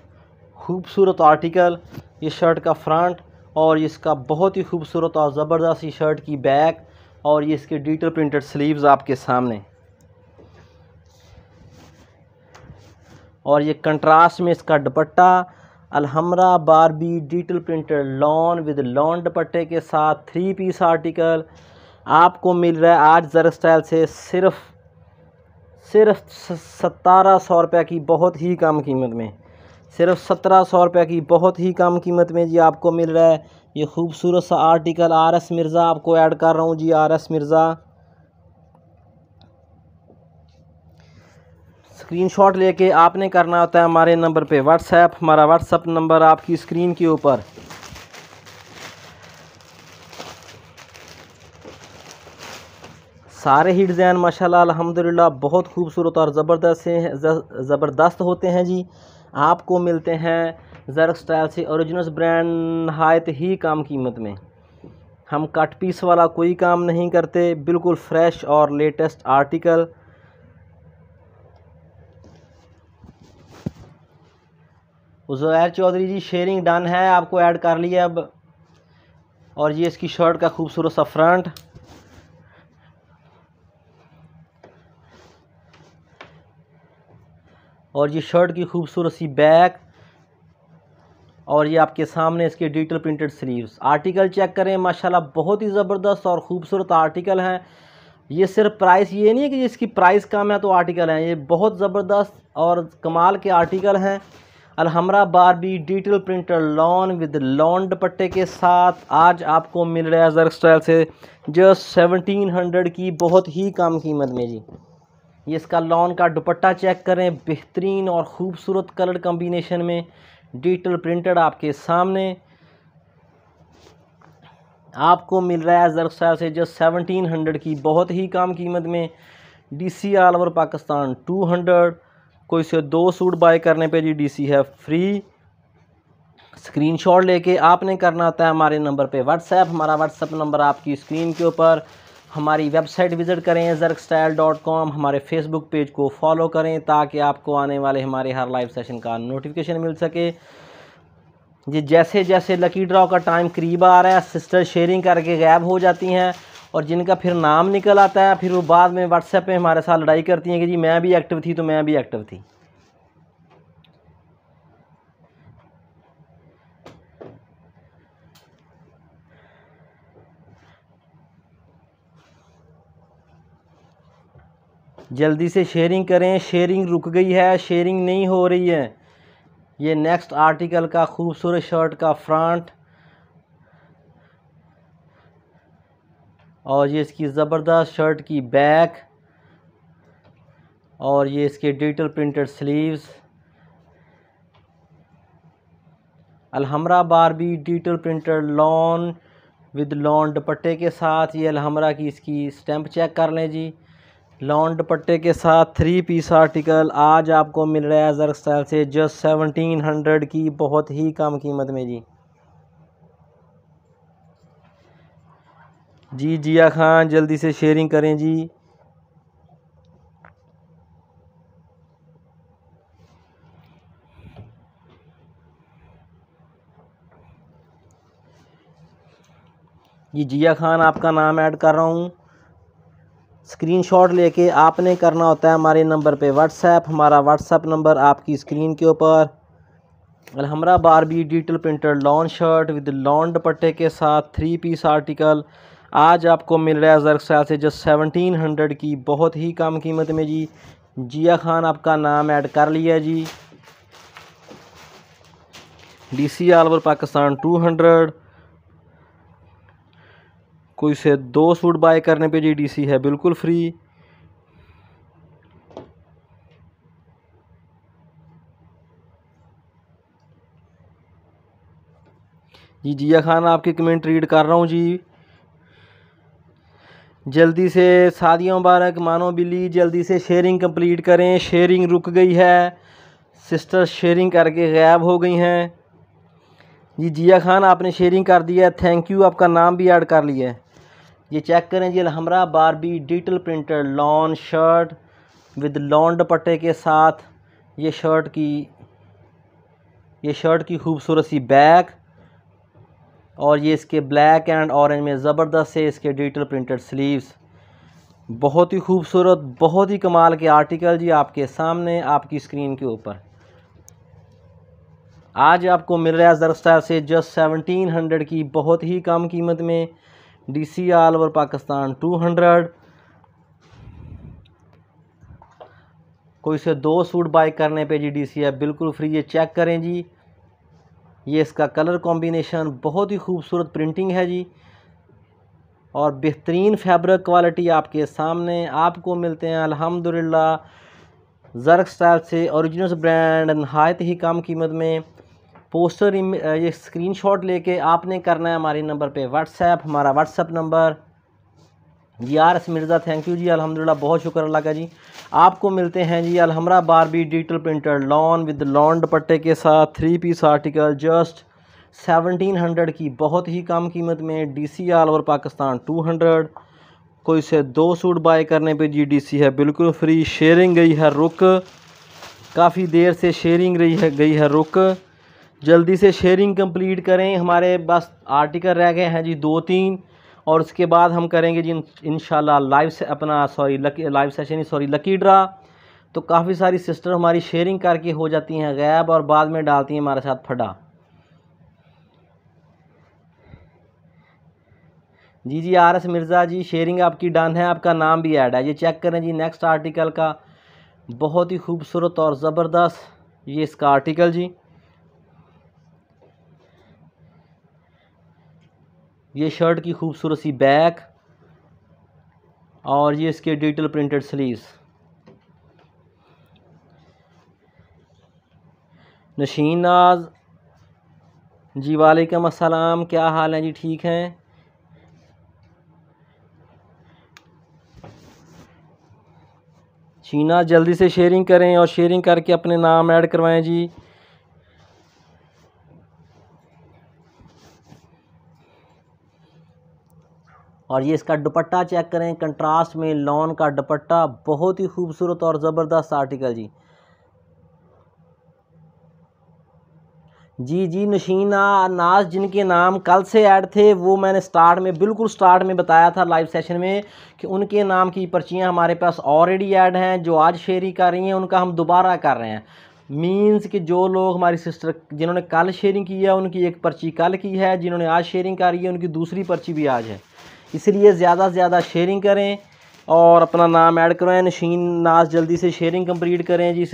खूबसूरत आर्टिकल ये शर्ट का फ्रंट और इसका बहुत ही खूबसूरत और ज़बरदस्त शर्ट की बैक और ये इसके डिजिटल प्रिंटेड स्लीव्स आपके सामने और ये कंट्रास्ट में इसका dupatta Alhamra Barbie digital printed lawn with lawn दुपट्टे के साथ थ्री पीस आर्टिकल आपको मिल रहा है आज जर स्टाइल से सिर्फ सिर्फ सतारह सौ रुपये की बहुत ही कम कीमत में सिर्फ सत्रह सौ रुपये की बहुत ही कम कीमत में जी आपको मिल रहा है ये खूबसूरत सा आर्टिकल आर एस मिर्ज़ा आपको ऐड कर रहा हूँ जी आर एस मिर्ज़ा स्क्रीनशॉट लेके आपने करना होता है हमारे नंबर पे व्हाट्सएप हमारा व्हाट्सएप नंबर आपकी स्क्रीन के ऊपर सारे ही डिज़ाइन माशाल्लाह अल्हम्दुलिल्लाह बहुत खूबसूरत और ज़बरदस्त हैं ज़बरदस्त होते हैं जी आपको मिलते हैं जरक्स स्टाइल से औरिजिनल ब्रांड नहायत ही कम कीमत में हम कट पीस वाला कोई काम नहीं करते बिल्कुल फ्रेश और latest article Uzair Chaudhry ji sharing done है आपको ऐड कर लिया अब और ये इसकी शर्ट का खूबसूरत सा फ्रंट और ये शर्ट की खूबसूरत सी बैक और ये आपके सामने इसके digital printed sleeves article check करें माशाल्लाह बहुत ही ज़बरदस्त और ख़ूबसूरत आर्टिकल हैं ये सिर्फ प्राइस ये नहीं है कि इसकी प्राइस कम है तो आर्टिकल हैं ये बहुत ज़बरदस्त और कमाल के आर्टिकल हैं अलहमरा भी digital printed lawn with lawn दुपट्टे के साथ आज आपको मिल रहा है जर्क स्टाइल से जस्ट सेवनटीन हंड्रेड की बहुत ही कम कीमत में जी ये इसका लॉन का दुपट्टा चेक करें बेहतरीन और ख़ूबसूरत कलर कम्बिनेशन में डिजिटल प्रिंटेड आपके सामने आपको मिल रहा है जर्क साहब से जस्ट सेवनटीन हंड्रेड की बहुत ही कम कीमत में D C all over Pakistan two hundred कोई से दो सूट बाय करने पे जी डी सी है फ्री स्क्रीनशॉट लेके आपने करना होता है हमारे नंबर पे व्हाट्सएप हमारा व्हाट्सएप नंबर आपकी स्क्रीन के ऊपर हमारी वेबसाइट विज़िट करें ज़र्क स्टाइल डॉट कॉम हमारे फेसबुक पेज को फॉलो करें ताकि आपको आने वाले हमारे हर लाइव सेशन का नोटिफिकेशन मिल सके जी जैसे जैसे लकी ड्रॉ का टाइम करीब आ रहा है सिस्टर शेयरिंग करके गायब हो जाती हैं और जिनका फिर नाम निकल आता है फिर वो बाद में व्हाट्सएप पे हमारे साथ लड़ाई करती हैं कि जी मैं भी एक्टिव थी तो मैं भी एक्टिव थी जल्दी से शेयरिंग करें शेयरिंग रुक गई है शेयरिंग नहीं हो रही है ये नेक्स्ट आर्टिकल का खूबसूरत शर्ट का फ्रंट और ये इसकी ज़बरदस्त शर्ट की बैक और ये इसके digital printed sleeves Alhamra Barbie digital printed lawn with lawn दुपट्टे के साथ ये अलहमरा की इसकी स्टैंप चेक कर लें जी लॉन्ग दुपट्टे के साथ थ्री पीस आर्टिकल आज आपको मिल रहा है जर्क स्टाइल से जस्ट सेवनटीन हंड्रेड की बहुत ही कम कीमत में जी जी जिया खान जल्दी से शेयरिंग करें जी जी जिया खान आपका नाम ऐड कर रहा हूँ शॉट लेके आपने करना होता है हमारे नंबर पे व्हाट्सएप हमारा व्हाट्सएप नंबर आपकी स्क्रीन के ऊपर Alhamra Barbie digital printed lawn shirt with lawn दुपट्टे के साथ थ्री पीस आर्टिकल आज आपको मिल रहा है जरक्सल से जस्ट सेवनटीन हंड्रेड की बहुत ही कम कीमत में जी जिया खान आपका नाम ऐड कर लिया जी D C all over Pakistan two hundred कोई से दो सूट बाय करने पे जी डीसी है बिल्कुल फ्री जी जिया खान आपके कमेंट रीड कर रहा हूँ जी जल्दी से शादियों मुबारक मानो बिल्ली जल्दी से शेयरिंग कंप्लीट करें शेयरिंग रुक गई है सिस्टर शेयरिंग करके गायब हो गई हैं जी जिया खान आपने शेयरिंग कर दिया है थैंक यू आपका नाम भी ऐड कर लिया है ये चेक करें जी Alhamra Barbie digital printed lawn shirt with lawn दुपट्टे के साथ ये शर्ट की ये शर्ट की खूबसूरत सी बैक और ये इसके ब्लैक एंड ऑरेंज में ज़बरदस्त है इसके डिजिटल प्रिंटेड स्लीव्स बहुत ही खूबसूरत बहुत ही कमाल के आर्टिकल जी आपके सामने आपकी स्क्रीन के ऊपर आज आपको मिल रहा है ज़रफ से जस्ट सेवनटीन हंड्रेड की बहुत ही कम कीमत में D C all over Pakistan two hundred कोई से दो सूट बाई करने पे जी डी सी है बिल्कुल फ्री है चेक करें जी ये इसका कलर कॉम्बिनेशन बहुत ही खूबसूरत प्रिंटिंग है जी और बेहतरीन फैब्रिक क्वालिटी आपके सामने आपको मिलते हैं अल्हम्दुलिल्लाह जर्क स्टाइल से ओरिजिनल ब्रांड नहायत ही कम कीमत में पोस्टर ये स्क्रीनशॉट लेके आपने करना है हमारे नंबर पे व्हाट्सएप हमारा व्हाट्सएप नंबर जी R S Mirza thank you जी अलहमदिल्ला बहुत शुक्र अल्लाह का जी आपको मिलते हैं जी Alhamra Barbie digital printed lawn with lawn दुपट्टे के साथ three piece article just seventeen hundred की बहुत ही कम कीमत में D C all over Pakistan two hundred कोई से दो सूट बाय करने पे जी डी सी है बिल्कुल फ्री शेयरिंग गई है रुक काफ़ी देर से शेयरिंग रही है गई है रुक जल्दी से शेयरिंग कंप्लीट करें हमारे बस आर्टिकल रह गए हैं जी दो तीन और उसके बाद हम करेंगे जी इन लाइव से अपना sorry lucky live session sorry lucky draw तो काफ़ी सारी सिस्टर हमारी शेयरिंग करके हो जाती हैं गैब और बाद में डालती हैं हमारे साथ फटा जी जी R S Mirza ji sharing आपकी डन है आपका नाम भी ऐड है ये चेक करें जी नेक्स्ट आर्टिकल का बहुत ही खूबसूरत और ज़बरदस्त ये इसका आर्टिकल जी ये शर्ट की खूबसूरत सी बैक और ये इसके डिजिटल प्रिंटेड स्लीव्स नशीन नाज जी वालेकम अस्सलाम क्या हाल है जी ठीक हैं शीना जल्दी से शेयरिंग करें और शेयरिंग करके अपने नाम ऐड करवाएं जी और ये इसका दुपट्टा चेक करें कंट्रास्ट में लॉन का दुपट्टा बहुत ही खूबसूरत और ज़बरदस्त आर्टिकल जी जी जी नशीना नाज जिनके नाम कल से ऐड थे वो मैंने स्टार्ट में बिल्कुल स्टार्ट में बताया था लाइव सेशन में कि उनके नाम की पर्चियाँ हमारे पास ऑलरेडी ऐड हैं जो आज शेयरिंग कर रही हैं उनका हम दोबारा कर रहे हैं मीन्स कि जो लोग हमारी सिस्टर जिन्होंने कल शेयरिंग की है उनकी एक पर्ची कल की है जिन्होंने आज शेयरिंग करी है उनकी दूसरी पर्ची भी आज है इसलिए ज़्यादा से ज़्यादा शेयरिंग करें और अपना नाम ऐड करवाएं नशीन नाज जल्दी से शेयरिंग कंप्लीट करें जी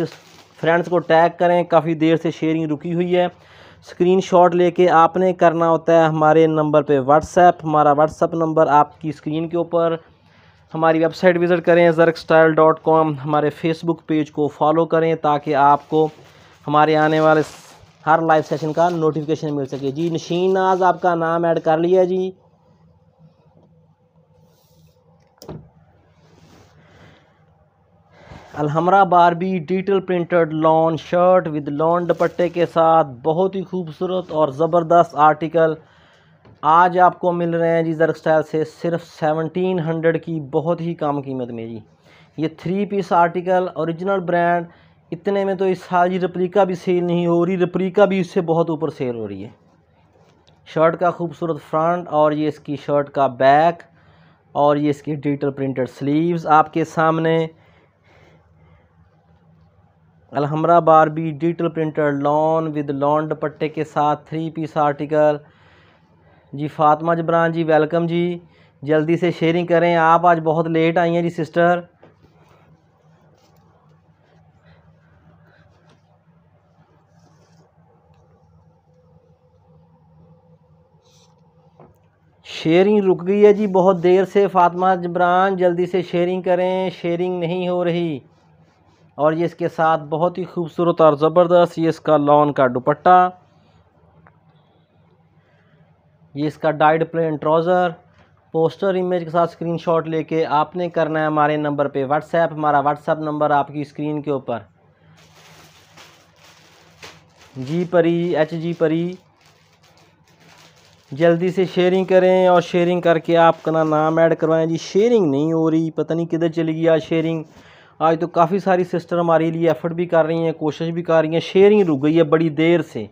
फ्रेंड्स को टैग करें काफ़ी देर से शेयरिंग रुकी हुई है स्क्रीनशॉट लेके आपने करना होता है हमारे नंबर पे व्हाट्सएप हमारा व्हाट्सएप नंबर आपकी स्क्रीन के ऊपर हमारी वेबसाइट विज़िट करें जरक स्टाइल डॉट कॉम हमारे फेसबुक पेज को फॉलो करें ताकि आपको हमारे आने वाले हर लाइव सेशन का नोटिफिकेशन मिल सके जी नशीन नाज़ आपका नाम ऐड कर लिया जी Alhamra Barbie digital printed lawn shirt with lawn दुपट्टे के साथ बहुत ही खूबसूरत और ज़बरदस्त आर्टिकल आज आपको मिल रहे हैं जी जर्क स्टाइल से सिर्फ सेवनटीन हंड्रेड की बहुत ही कम कीमत में जी ये three piece article original brand इतने में तो इस साल जी रप्रीका भी सेल नहीं हो रही रप्रीका भी इससे बहुत ऊपर सेल हो रही है शर्ट का खूबसूरत फ्रंट और ये इसकी शर्ट का बैक और ये इसकी डिजिटल प्रिंटेड स्लीव्स आपके सामने Alhamra Barbie digital printed lawn with lawn दुपट्टे के साथ थ्री पीस आर्टिकल जी फातिमा जबरान जी वेलकम जी जल्दी से शेयरिंग करें आप आज बहुत लेट आई हैं जी सिस्टर शेयरिंग रुक गई है जी बहुत देर से फातिमा जबरान जल्दी से शेयरिंग करें शेयरिंग नहीं हो रही और ये इसके साथ बहुत ही खूबसूरत और ज़बरदस्त ये इसका लॉन का दुपट्टा ये इसका dyed plain trouser poster image के साथ स्क्रीनशॉट लेके आपने करना है हमारे नंबर पे व्हाट्सएप हमारा व्हाट्सएप नंबर आपकी स्क्रीन के ऊपर जी परी एच जी परी जल्दी से शेयरिंग करें और शेयरिंग करके आपका नाम ऐड करवाएं जी शेयरिंग नहीं हो रही पता नहीं किधर चली गई आज शेयरिंग आज तो काफ़ी सारी सिस्टर हमारे लिए एफर्ट भी कर रही हैं कोशिश भी कर रही हैं शेयरिंग रुक गई है बड़ी देर से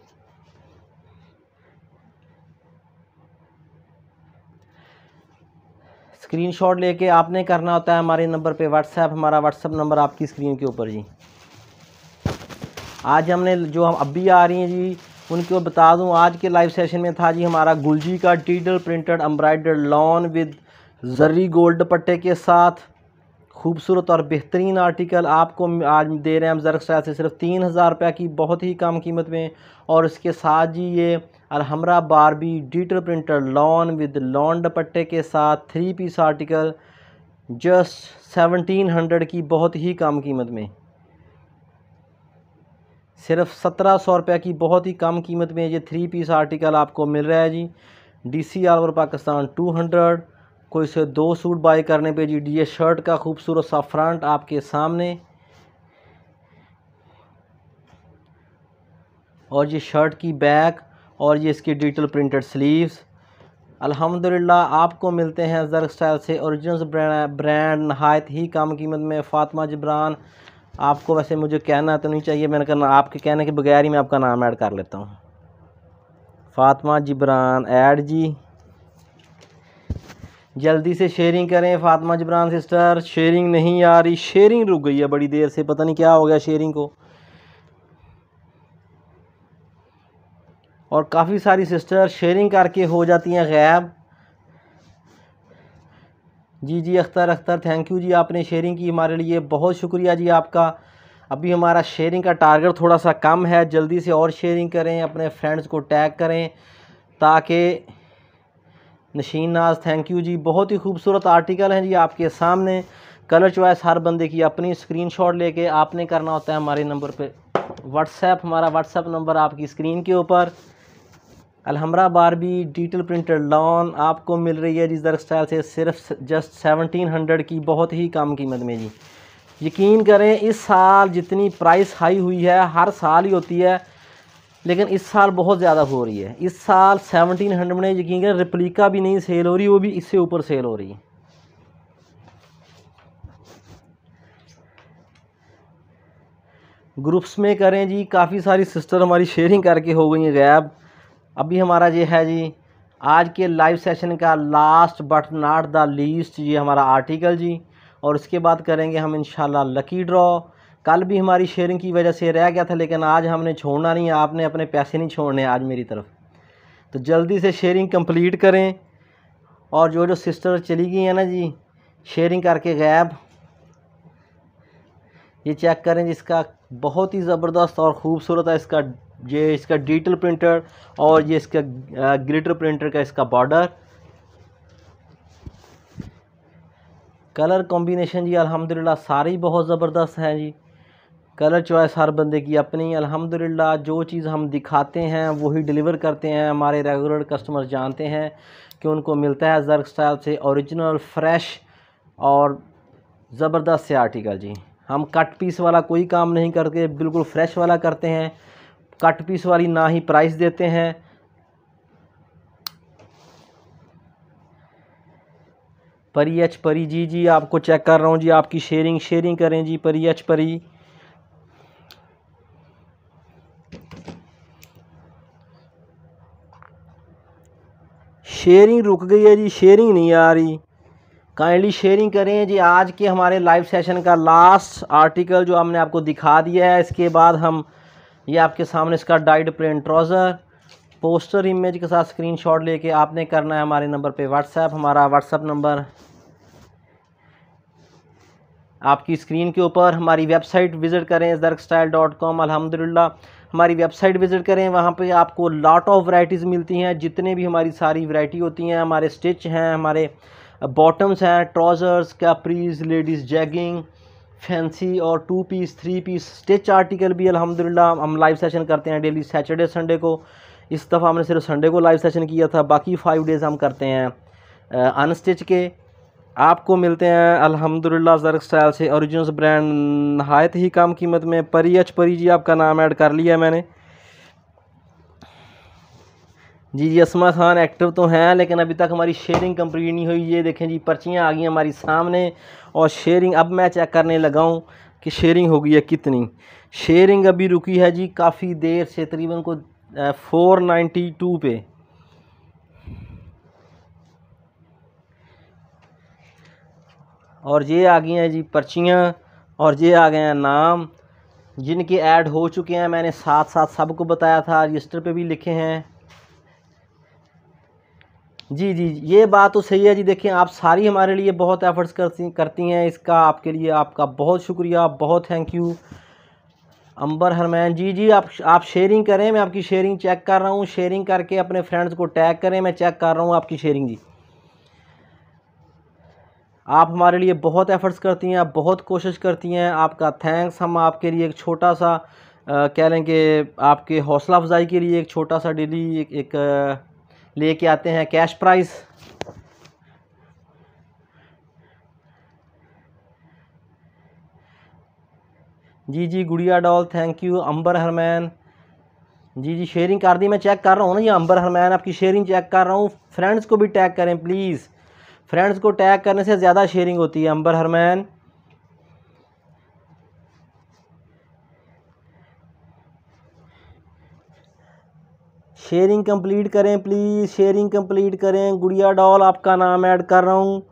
स्क्रीनशॉट लेके आपने करना होता है हमारे नंबर पे व्हाट्सएप हमारा व्हाट्सएप नंबर आपकी स्क्रीन के ऊपर जी आज हमने जो हम अभी आ रही हैं जी उनको बता दूं आज के लाइव सेशन में था जी हमारा गुलजी का digital printed embroidered lawn with zari gold पट्टे के साथ खूबसूरत और बेहतरीन आर्टिकल आपको आज दे रहे हैं हम ज़रक्सा से सिर्फ तीन हज़ार रुपये की बहुत ही कम कीमत में और इसके साथ जी ये Alhamra Barbie digital printed lawn with lawn दपट्टे के साथ three piece article just seventeen hundred की बहुत ही कम कीमत में सिर्फ सत्रह सौ रुपये की बहुत ही कम कीमत में ये थ्री पीस आर्टिकल आपको मिल रहा है जी D C all over Pakistan two hundred कोई से दो सूट बाय करने पे जी डी शर्ट का खूबसूरत सा फ्रंट आपके सामने और ये शर्ट की बैक और ये इसकी डिजिटल प्रिंटेड स्लीव्स अल्हम्दुलिल्लाह आपको मिलते हैं जर्क स्टाइल से औरिजिनल ब्रांड ब्रांड नहायत ही कम कीमत में फ़ातिमा जबरान आपको वैसे मुझे कहना तो नहीं चाहिए मैंने कहना आपके कहने के बगैर ही मैं आपका नाम ऐड कर लेता हूँ फ़ातिमा जबरान ऐड जी जल्दी से शेयरिंग करें फातमा जबरान सिस्टर शेयरिंग नहीं आ रही शेयरिंग रुक गई है बड़ी देर से पता नहीं क्या हो गया शेयरिंग को और काफ़ी सारी सिस्टर शेयरिंग करके हो जाती हैं गैब जी जी अख्तर अख्तर थैंक यू जी आपने शेयरिंग की हमारे लिए बहुत शुक्रिया जी आपका अभी हमारा शेयरिंग का टारगेट थोड़ा सा कम है जल्दी से और शेयरिंग करें अपने फ्रेंड्स को टैग करें ताकि नशीन नाज थैंक यू जी बहुत ही खूबसूरत आर्टिकल हैं जी आपके सामने कलर चॉइस हर बंदे की अपनी स्क्रीनशॉट लेके आपने करना होता है हमारे नंबर पे व्हाट्सएप हमारा व्हाट्सएप नंबर आपकी स्क्रीन के ऊपर Alhamra Barbie digital printed lawn आपको मिल रही है जी दर स्टाइल से सिर्फ जस्ट सेवनटीन हंड्रेड की बहुत ही कम कीमत में जी यकीन करें इस साल जितनी प्राइस हाई हुई है हर साल ही होती है लेकिन इस साल बहुत ज़्यादा हो रही है इस साल सेवनटीन हंड्रेड में यकीन कर रिप्लिका भी नहीं सेल हो रही वो भी इससे ऊपर सेल हो रही है ग्रुप्स में करें जी काफ़ी सारी सिस्टर हमारी शेयरिंग करके हो गई हैं गैब अभी हमारा ये है जी आज के लाइव सेशन का last but not the least ये हमारा आर्टिकल जी और इसके बाद करेंगे हम इन लकी ड्रॉ कल भी हमारी शेयरिंग की वजह से रह गया था लेकिन आज हमने छोड़ना नहीं है आपने अपने पैसे नहीं छोड़ने आज मेरी तरफ तो जल्दी से शेयरिंग कंप्लीट करें और जो जो सिस्टर चली गई हैं ना जी शेयरिंग करके गैब ये चेक करें जिसका बहुत ही ज़बरदस्त और ख़ूबसूरत है इसका ये इसका डिजिटल प्रिंटर और ये इसका ग्लिटर प्रिंटर का इसका बॉर्डर कलर कॉम्बिनेशन जी अल्हम्दुलिल्लाह सारी बहुत ज़बरदस्त हैं जी कलर चॉइस हर बंदे की अपनी अल्हम्दुलिल्लाह जो चीज़ हम दिखाते हैं वही डिलीवर करते हैं हमारे रेगुलर कस्टमर जानते हैं कि उनको मिलता है जर्क स्टाइल से ओरिजिनल फ्रेश और ज़बरदस्त से आर्टिकल जी हम कट पीस वाला कोई काम नहीं करते बिल्कुल फ्रेश वाला करते हैं कट पीस वाली ना ही प्राइस देते हैं परी एच परी जी जी आपको चेक कर रहा हूँ जी आपकी शेयरिंग शेयरिंग करें जी परी एच परी शेयरिंग रुक गई है जी शेयरिंग नहीं आ रही काइंडली शेयरिंग करें जी आज के हमारे लाइव सेशन का लास्ट आर्टिकल जो हमने आपको दिखा दिया है इसके बाद हम ये आपके सामने इसका dyed print trouser poster image के साथ स्क्रीनशॉट लेके आपने करना है हमारे नंबर पे व्हाट्सएप हमारा व्हाट्सएप नंबर आपकी स्क्रीन के ऊपर हमारी वेबसाइट विज़िट करें जर्क स्टाइल डॉट कॉम अलहमदिल्ला हमारी वेबसाइट विज़िट करें वहाँ पे आपको लॉट ऑफ वैराइटीज़ मिलती हैं जितने भी हमारी सारी वैरायटी होती हैं हमारे स्टिच हैं हमारे बॉटम्स हैं trousers capris ladies jegging fancy और two piece three piece stitch article भी अलहमदिल्ला हम लाइव सेशन करते हैं डेली सैटरडे संडे को इस दफ़ा हमने सिर्फ संडे को लाइव सेशन किया था बाकी फाइव डेज़ हम करते हैं अनस्टिच के आपको मिलते हैं अल्हम्दुलिल्लाह जर्क स्टाइल से ओरिजिनल ब्रांड नहायत ही कम कीमत में परी एच परी जी आपका नाम ऐड कर लिया मैंने जी जी असमा खान एक्टिव तो हैं लेकिन अभी तक हमारी शेयरिंग कंप्लीट नहीं हुई ये देखें जी पर्चियाँ आ गई हमारी सामने और शेयरिंग अब मैं चेक करने लगा हूँ कि शेयरिंग हो गई है कितनी शेयरिंग अभी रुकी है जी काफ़ी देर से तकरीबन को फोर नाइन्टी टू पे और ये आ गई हैं जी पर्चियाँ और ये आ गए हैं नाम जिनके ऐड हो चुके हैं मैंने साथ साथ सबको बताया था रजिस्टर पे भी लिखे हैं जी जी ये बात तो सही है जी देखिए आप सारी हमारे लिए बहुत एफ़र्ट्स करती करती हैं इसका आपके लिए आपका बहुत शुक्रिया बहुत थैंक यू अंबर हरमैन जी जी आप आप शेयरिंग करें मैं आपकी शेयरिंग चेक कर रहा हूँ शेयरिंग करके अपने फ्रेंड्स को टैग करें मैं चेक कर रहा हूँ आपकी शेयरिंग जी आप हमारे लिए बहुत एफ़र्ट्स करती हैं आप बहुत कोशिश करती हैं आपका थैंक्स हम आपके लिए एक छोटा सा आ, कह लें कि आपके हौसला अफजाई के लिए एक छोटा सा डेली एक, एक लेके आते हैं कैश प्राइस जी जी Gudiya doll thank you Amber Harman ji जी शेयरिंग कर दी मैं चेक कर रहा हूँ ना ये अंबर हरमैन आपकी शेयरिंग चेक कर रहा हूँ फ्रेंड्स को भी टैग करें प्लीज़ फ्रेंड्स को टैग करने से ज़्यादा शेयरिंग होती है अंबर हरमैन शेयरिंग कंप्लीट करें प्लीज़ शेयरिंग कंप्लीट करें गुड़िया डॉल आपका नाम ऐड कर रहा हूँ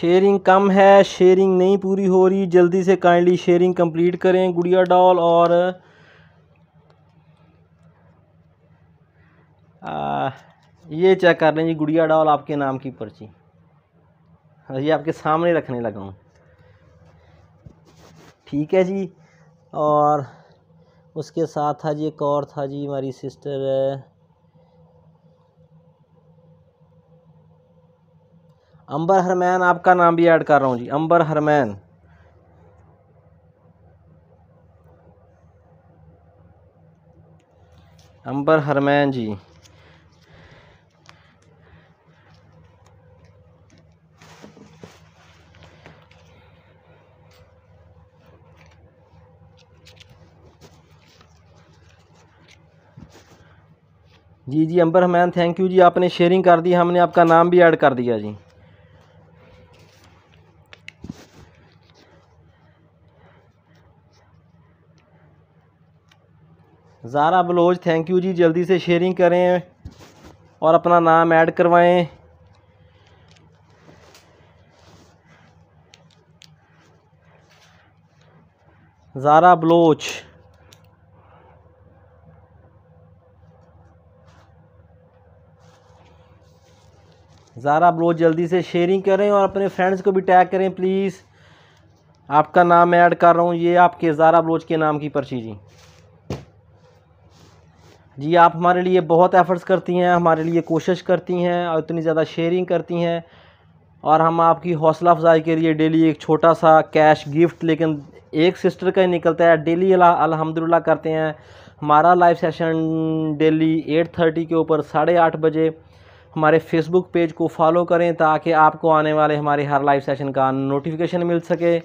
शेयरिंग कम है शेयरिंग नहीं पूरी हो रही जल्दी से काइंडली शेयरिंग कंप्लीट करें गुड़िया डॉल और आ, ये चेक कर लें जी गुड़िया डॉल आपके नाम की पर्ची ये हाँ आपके सामने रखने लगा हूँ ठीक है जी और उसके साथ था जी एक और था जी हमारी सिस्टर अंबर हरमैन आपका नाम भी ऐड कर रहा हूँ जी अंबर हरमैन अंबर हरमैन जी जी जी अंबर हमैन थैंक यू जी आपने शेयरिंग कर दी हमने आपका नाम भी ऐड कर दिया जी ज़ारा बलोच थैंक यू जी जल्दी से शेयरिंग करें और अपना नाम ऐड करवाएं ज़ारा बलोच ज़ारा ब्लॉग जल्दी से शेयरिंग करें और अपने फ्रेंड्स को भी टैग करें प्लीज़ आपका नाम ऐड कर रहा हूँ ये आपके ज़ारा बलोच के नाम की पर्ची जी जी आप हमारे लिए बहुत एफ़र्ट्स करती हैं हमारे लिए कोशिश करती हैं और इतनी ज़्यादा शेयरिंग करती हैं और हम आपकी हौसला अफजाई के लिए डेली एक छोटा सा कैश गिफ्ट लेकिन एक सिस्टर का ही निकलता है डेली अलहमदिल्ला करते हैं हमारा live session daily eight thirty के ऊपर साढ़े आठ बजे हमारे फेसबुक पेज को फॉलो करें ताकि आपको आने वाले हमारे हर लाइव सेशन का नोटिफिकेशन मिल सके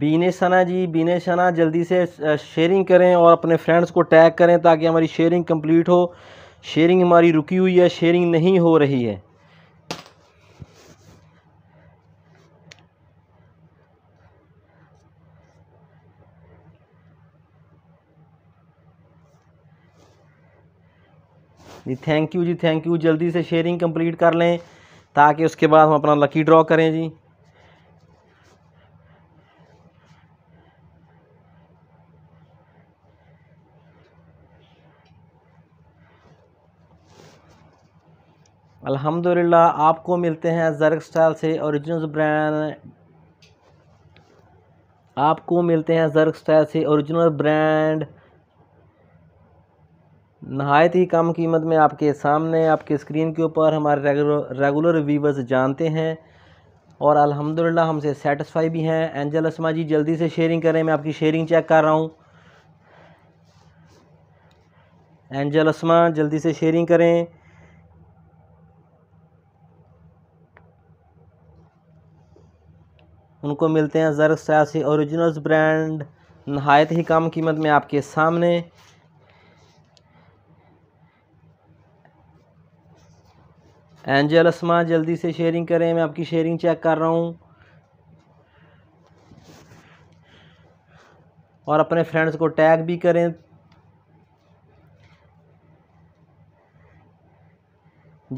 बीने सना जी बीने सना जल्दी से शेयरिंग करें और अपने फ्रेंड्स को टैग करें ताकि हमारी शेयरिंग कंप्लीट हो शेयरिंग हमारी रुकी हुई है शेयरिंग नहीं हो रही है जी थैंक यू जी थैंक यू जल्दी से शेयरिंग कंप्लीट कर लें ताकि उसके बाद हम अपना लकी ड्रॉ करें जी अल्हम्दुलिल्लाह आपको मिलते हैं जरक स्टाइल से ओरिजिनल ब्रांड आपको मिलते हैं जरक स्टाइल से ओरिजिनल ब्रांड नहायत ही कम कीमत में आपके सामने आपके स्क्रीन के ऊपर हमारे रेगुलर व्यूवर्स जानते हैं और अल्हम्दुलिल्लाह हमसे सेटिस्फाई भी हैं एंजल असमा जी जल्दी से शेयरिंग करें मैं आपकी शेयरिंग चेक कर रहा हूँ एंजल असमा जल्दी से शेयरिंग करें उनको मिलते हैं ज़र सियासी ओरिजिनल्स ब्रांड नहायत ही कम कीमत में आपके सामने एंजल असमा जल्दी से शेयरिंग करें मैं आपकी शेयरिंग चेक कर रहा हूँ और अपने फ्रेंड्स को टैग भी करें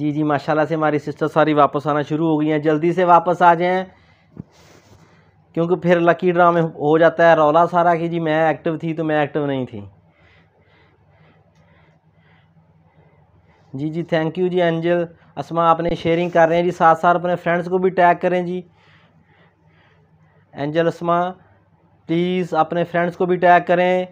जी जी माशाल्लाह से हमारी सिस्टर सारी वापस आना शुरू हो गई हैं जल्दी से वापस आ जाएं क्योंकि फिर लकी ड्रा में हो जाता है रौला सारा कि जी मैं एक्टिव थी तो मैं एक्टिव नहीं थी जी जी थैंक यू जी एंजल असमा अपने शेयरिंग कर रहे हैं जी साथ साथ अपने फ्रेंड्स को भी टैग करें जी एंजल असमा प्लीज़ अपने फ्रेंड्स को भी टैग करें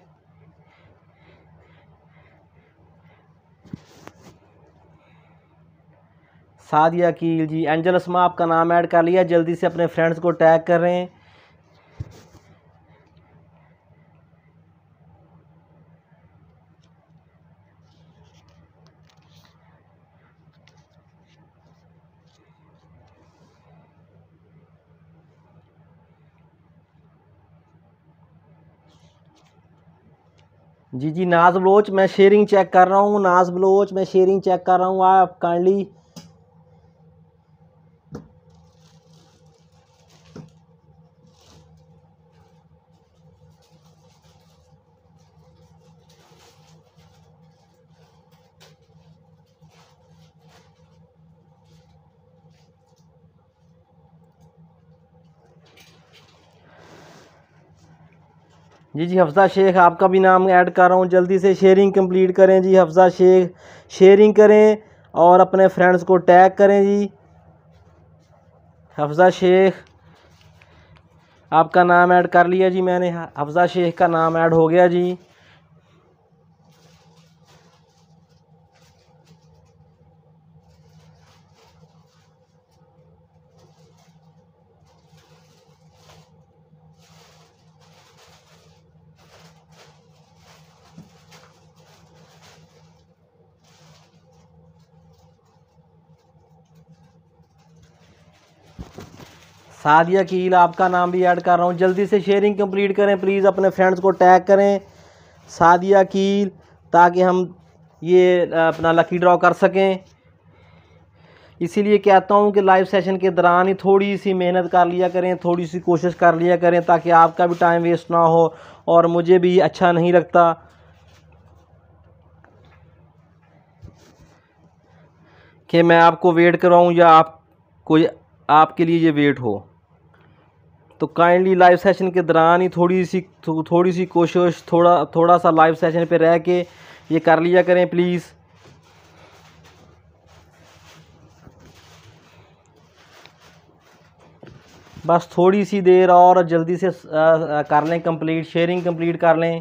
सादिया कील जी एंजल असमा आपका नाम ऐड कर लिया जल्दी से अपने फ्रेंड्स को टैग कर रहे हैं जी जी नाज बलोच मैं शेयरिंग चेक कर रहा हूँ नाज बलोच मैं शेयरिंग चेक कर रहा हूँ आप काइंडली जी जी हफ्ज़ा शेख आपका भी नाम ऐड कर रहा हूँ जल्दी से शेयरिंग कंप्लीट करें जी हफ्ज़ा शेख शेयरिंग करें और अपने फ्रेंड्स को टैग करें जी हफ्ज़ा शेख आपका नाम ऐड कर लिया जी मैंने हफ्ज़ा शेख का नाम ऐड हो गया जी सादिया कील आपका नाम भी ऐड कर रहा हूँ जल्दी से शेयरिंग कंप्लीट करें प्लीज़ अपने फ्रेंड्स को टैग करें सादिया कील ताकि हम ये अपना लकी ड्रॉ कर सकें इसीलिए कहता हूँ कि लाइव सेशन के दौरान ही थोड़ी सी मेहनत कर लिया करें थोड़ी सी कोशिश कर लिया करें ताकि आपका भी टाइम वेस्ट ना हो और मुझे भी अच्छा नहीं लगता कि मैं आपको वेट कराऊँ या आप कोई आपके लिए ये वेट हो तो काइंडली लाइव सेशन के दौरान ही थोड़ी सी थो, थोड़ी सी कोशिश थोड़ा थोड़ा सा लाइव सेशन पे रह के ये कर लिया करें प्लीज़ बस थोड़ी सी देर और जल्दी से आ, आ, कर लें कंप्लीट शेयरिंग कंप्लीट कर लें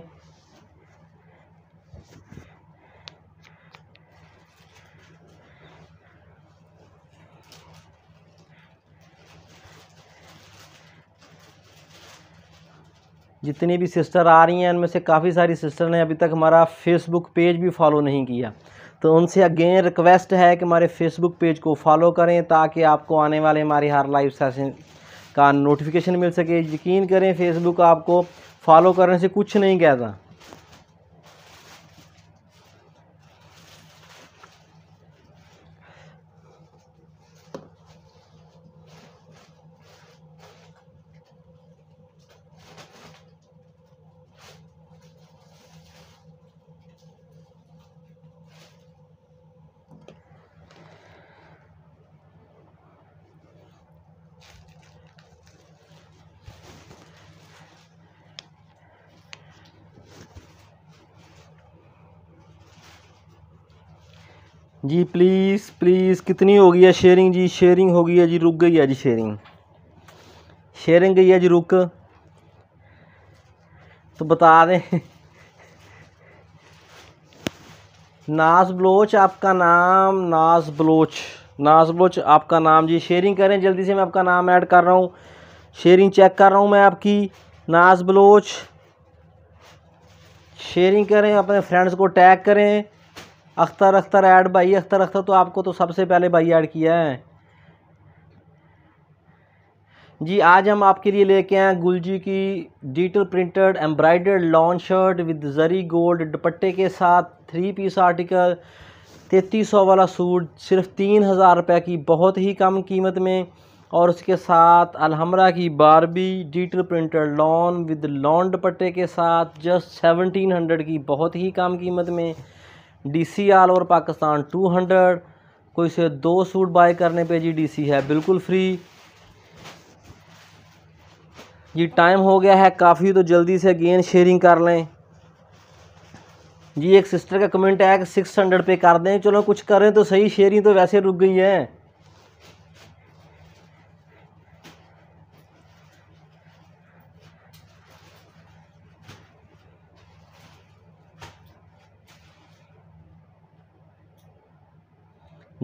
जितनी भी सिस्टर आ रही हैं उनमें से काफ़ी सारी सिस्टर ने अभी तक हमारा फेसबुक पेज भी फॉलो नहीं किया तो उनसे अगेन रिक्वेस्ट है कि हमारे फेसबुक पेज को फॉलो करें ताकि आपको आने वाले हमारे हर लाइव सेशन का नोटिफिकेशन मिल सके यकीन करें फेसबुक आपको फॉलो करने से कुछ नहीं कहता जी प्लीज़ प्लीज़ कितनी हो गई है शेयरिंग जी शेयरिंग हो गई है जी रुक गई है जी शेयरिंग शेयरिंग गई है जी रुक तो बता दें नाज बलोच आपका नाम नाज बलोच नाज बलोच आपका नाम जी शेयरिंग करें जल्दी से मैं आपका नाम ऐड कर रहा हूँ शेयरिंग चेक कर रहा हूँ मैं आपकी नाज बलोच शेयरिंग करें अपने फ्रेंड्स को टैग करें अख्तर अख्तर ऐड भाई अख्तर अख्तर तो आपको तो सबसे पहले भाई ऐड किया है जी आज हम आपके लिए लेके आए गुलजी की digital printed embroidered long shirt with zari gold दुपट्टे के साथ थ्री पीस आर्टिकल तैतीस सौ वाला सूट सिर्फ तीन हज़ार रुपये की बहुत ही कम कीमत में और उसके साथ अलहमरा की Barbie digital printed lawn with lawn दुपट्टे के साथ जस्ट सेवनटीन हंड्रेड की बहुत ही कम कीमत में D C all over Pakistan two hundred कोई से दो सूट बाय करने पे जी डी सी है बिल्कुल फ्री जी टाइम हो गया है काफ़ी तो जल्दी से गेंद शेयरिंग कर लें जी एक सिस्टर का कमेंट है कि सिक्स हंड्रेड पे कर दें चलो कुछ करें तो सही शेयरिंग तो वैसे रुक गई है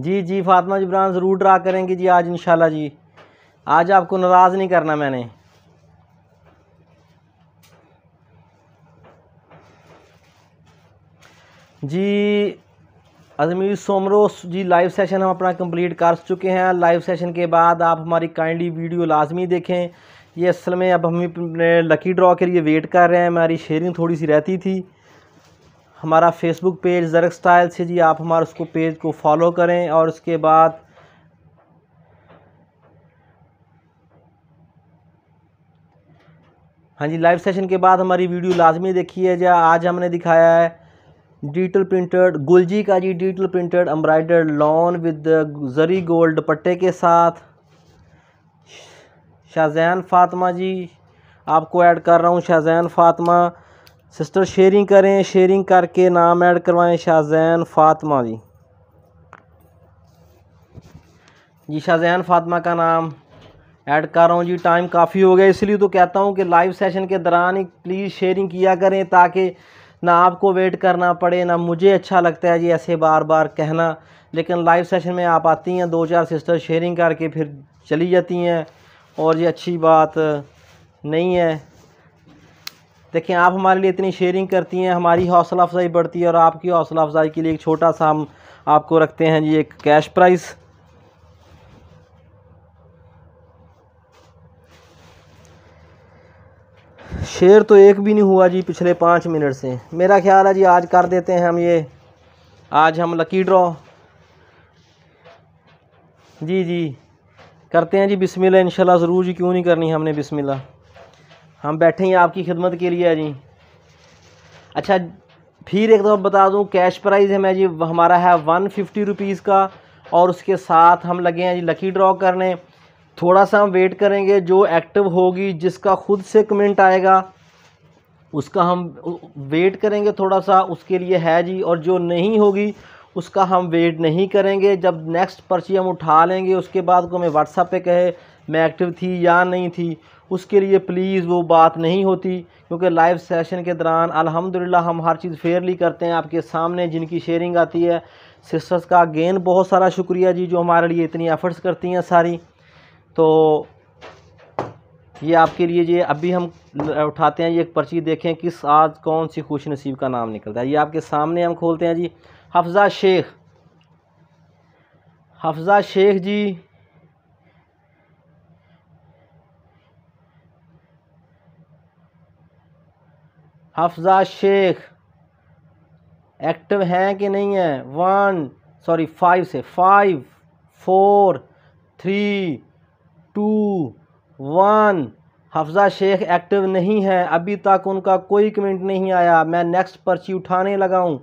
जी जी फातमा जबरान ज़रूर ड्रा करेंगे जी आज इंशाल्लाह जी आज आपको नाराज़ नहीं करना मैंने जी अजमीर सोमरो जी लाइव सेशन हम अपना कंप्लीट कर चुके हैं लाइव सेशन के बाद आप हमारी काइंडली वीडियो लाजमी देखें ये असल में अब हम लकी ड्रॉ के लिए वेट कर रहे हैं हमारी शेयरिंग थोड़ी सी रहती थी हमारा फेसबुक पेज जरक स्टाइल से जी आप हमारे उसको पेज को फॉलो करें और उसके बाद हाँ जी लाइव सेशन के बाद हमारी वीडियो लाजमी देखिए जहाँ आज हमने दिखाया है डिजिटल प्रिंटेड गुलजी का जी digital printed embroidered lawn with zari gold पट्टे के साथ शाहजैन फातिमा जी आपको ऐड कर रहा हूँ शाहजैन फातिमा सिस्टर शेयरिंग करें शेयरिंग करके नाम ऐड करवाएं शाहजैन फ़ातमा जी जी शाहजैन फातिमा का नाम ऐड कर रहा हूँ जी टाइम काफ़ी हो गया इसलिए तो कहता हूँ कि लाइव सेशन के दौरान ही प्लीज़ शेयरिंग किया करें ताकि ना आपको वेट करना पड़े ना मुझे अच्छा लगता है जी ऐसे बार बार कहना लेकिन लाइव सेशन में आप आती हैं दो चार सिस्टर शेयरिंग करके फिर चली जाती हैं और ये अच्छी बात नहीं है देखिए आप हमारे लिए इतनी शेयरिंग करती हैं हमारी हौसला अफजाई बढ़ती है और आपकी हौसला अफजाई के लिए एक छोटा सा हम आपको रखते हैं जी एक कैश प्राइस शेयर तो एक भी नहीं हुआ जी पिछले पाँच मिनट से मेरा ख्याल है जी आज कर देते हैं हम ये आज हम लकी ड्रॉ जी जी करते हैं जी बिस्मिल्लाह इंशाल्लाह ज़रूर जी क्यों नहीं करनी हमने बिस्मिल्लाह हम बैठे हैं आपकी खिदमत के लिए जी अच्छा फिर एक दफ़ा बता दूं कैश प्राइज़ है मैं जी हमारा है वन फिफ्टी रुपीज़ का और उसके साथ हम लगे हैं जी लकी ड्रॉ करने थोड़ा सा हम वेट करेंगे जो एक्टिव होगी जिसका खुद से कमेंट आएगा उसका हम वेट करेंगे थोड़ा सा उसके लिए है जी और जो नहीं होगी उसका हम वेट नहीं करेंगे जब नेक्स्ट पर्ची हम उठा लेंगे उसके बाद को हमें व्हाट्सअप पे कहे मैं एक्टिव थी या नहीं थी उसके लिए प्लीज़ वो बात नहीं होती क्योंकि लाइव सेशन के दौरान अल्हम्दुलिल्लाह हम हर चीज़ फेयरली करते हैं आपके सामने जिनकी शेयरिंग आती है सिस्टर्स का गेन बहुत सारा शुक्रिया जी जो हमारे लिए इतनी एफ़र्ट्स करती हैं सारी तो ये आपके लिए ये अभी हम उठाते हैं ये एक पर्ची देखें किस आज कौन सी खुश नसीब का नाम निकलता है ये आपके सामने हम खोलते हैं जी हफ्ज़ा शेख हफ्ज़ा शेख जी हफ्जा शेख एक्टिव हैं कि नहीं है वन सॉरी फाइव से five four three two one Hafsa Shaikh active नहीं है अभी तक उनका कोई कमेंट नहीं आया मैं नेक्स्ट पर्ची उठाने लगा हूँ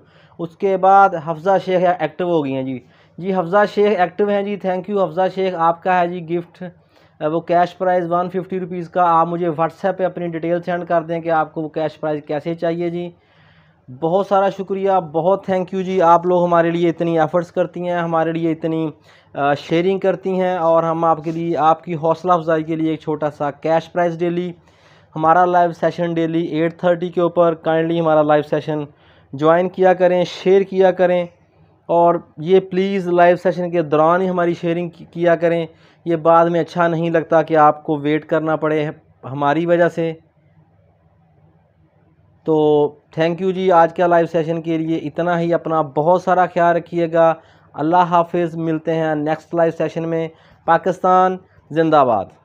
उसके बाद हफ्जा शेख एक्टिव हो गई हैं जी जी हफ्जा शेख एक्टिव हैं जी थैंक यू हफ्जा शेख आपका है जी गिफ्ट वो cash price one fifty rupees का आप मुझे व्हाट्सएप पे अपनी डिटेल सेंड कर दें कि आपको वो कैश प्राइस कैसे चाहिए जी बहुत सारा शुक्रिया बहुत थैंक यू जी आप लोग हमारे लिए इतनी एफ़र्ट्स करती हैं हमारे लिए इतनी शेयरिंग करती हैं और हम आपके लिए आपकी हौसला अफजाई के लिए एक छोटा सा कैश प्राइज़ डेली हमारा live session daily eight thirty के ऊपर काइंडली हमारा लाइव सेशन ज्वाइन किया करें शेयर किया करें और ये प्लीज़ लाइव सेशन के दौरान ही हमारी शेयरिंग किया करें ये बाद में अच्छा नहीं लगता कि आपको वेट करना पड़े हमारी वजह से तो थैंक यू जी आज का लाइव सेशन के लिए इतना ही अपना बहुत सारा ख्याल रखिएगा अल्लाह हाफिज़ मिलते हैं नेक्स्ट लाइव सेशन में पाकिस्तान जिंदाबाद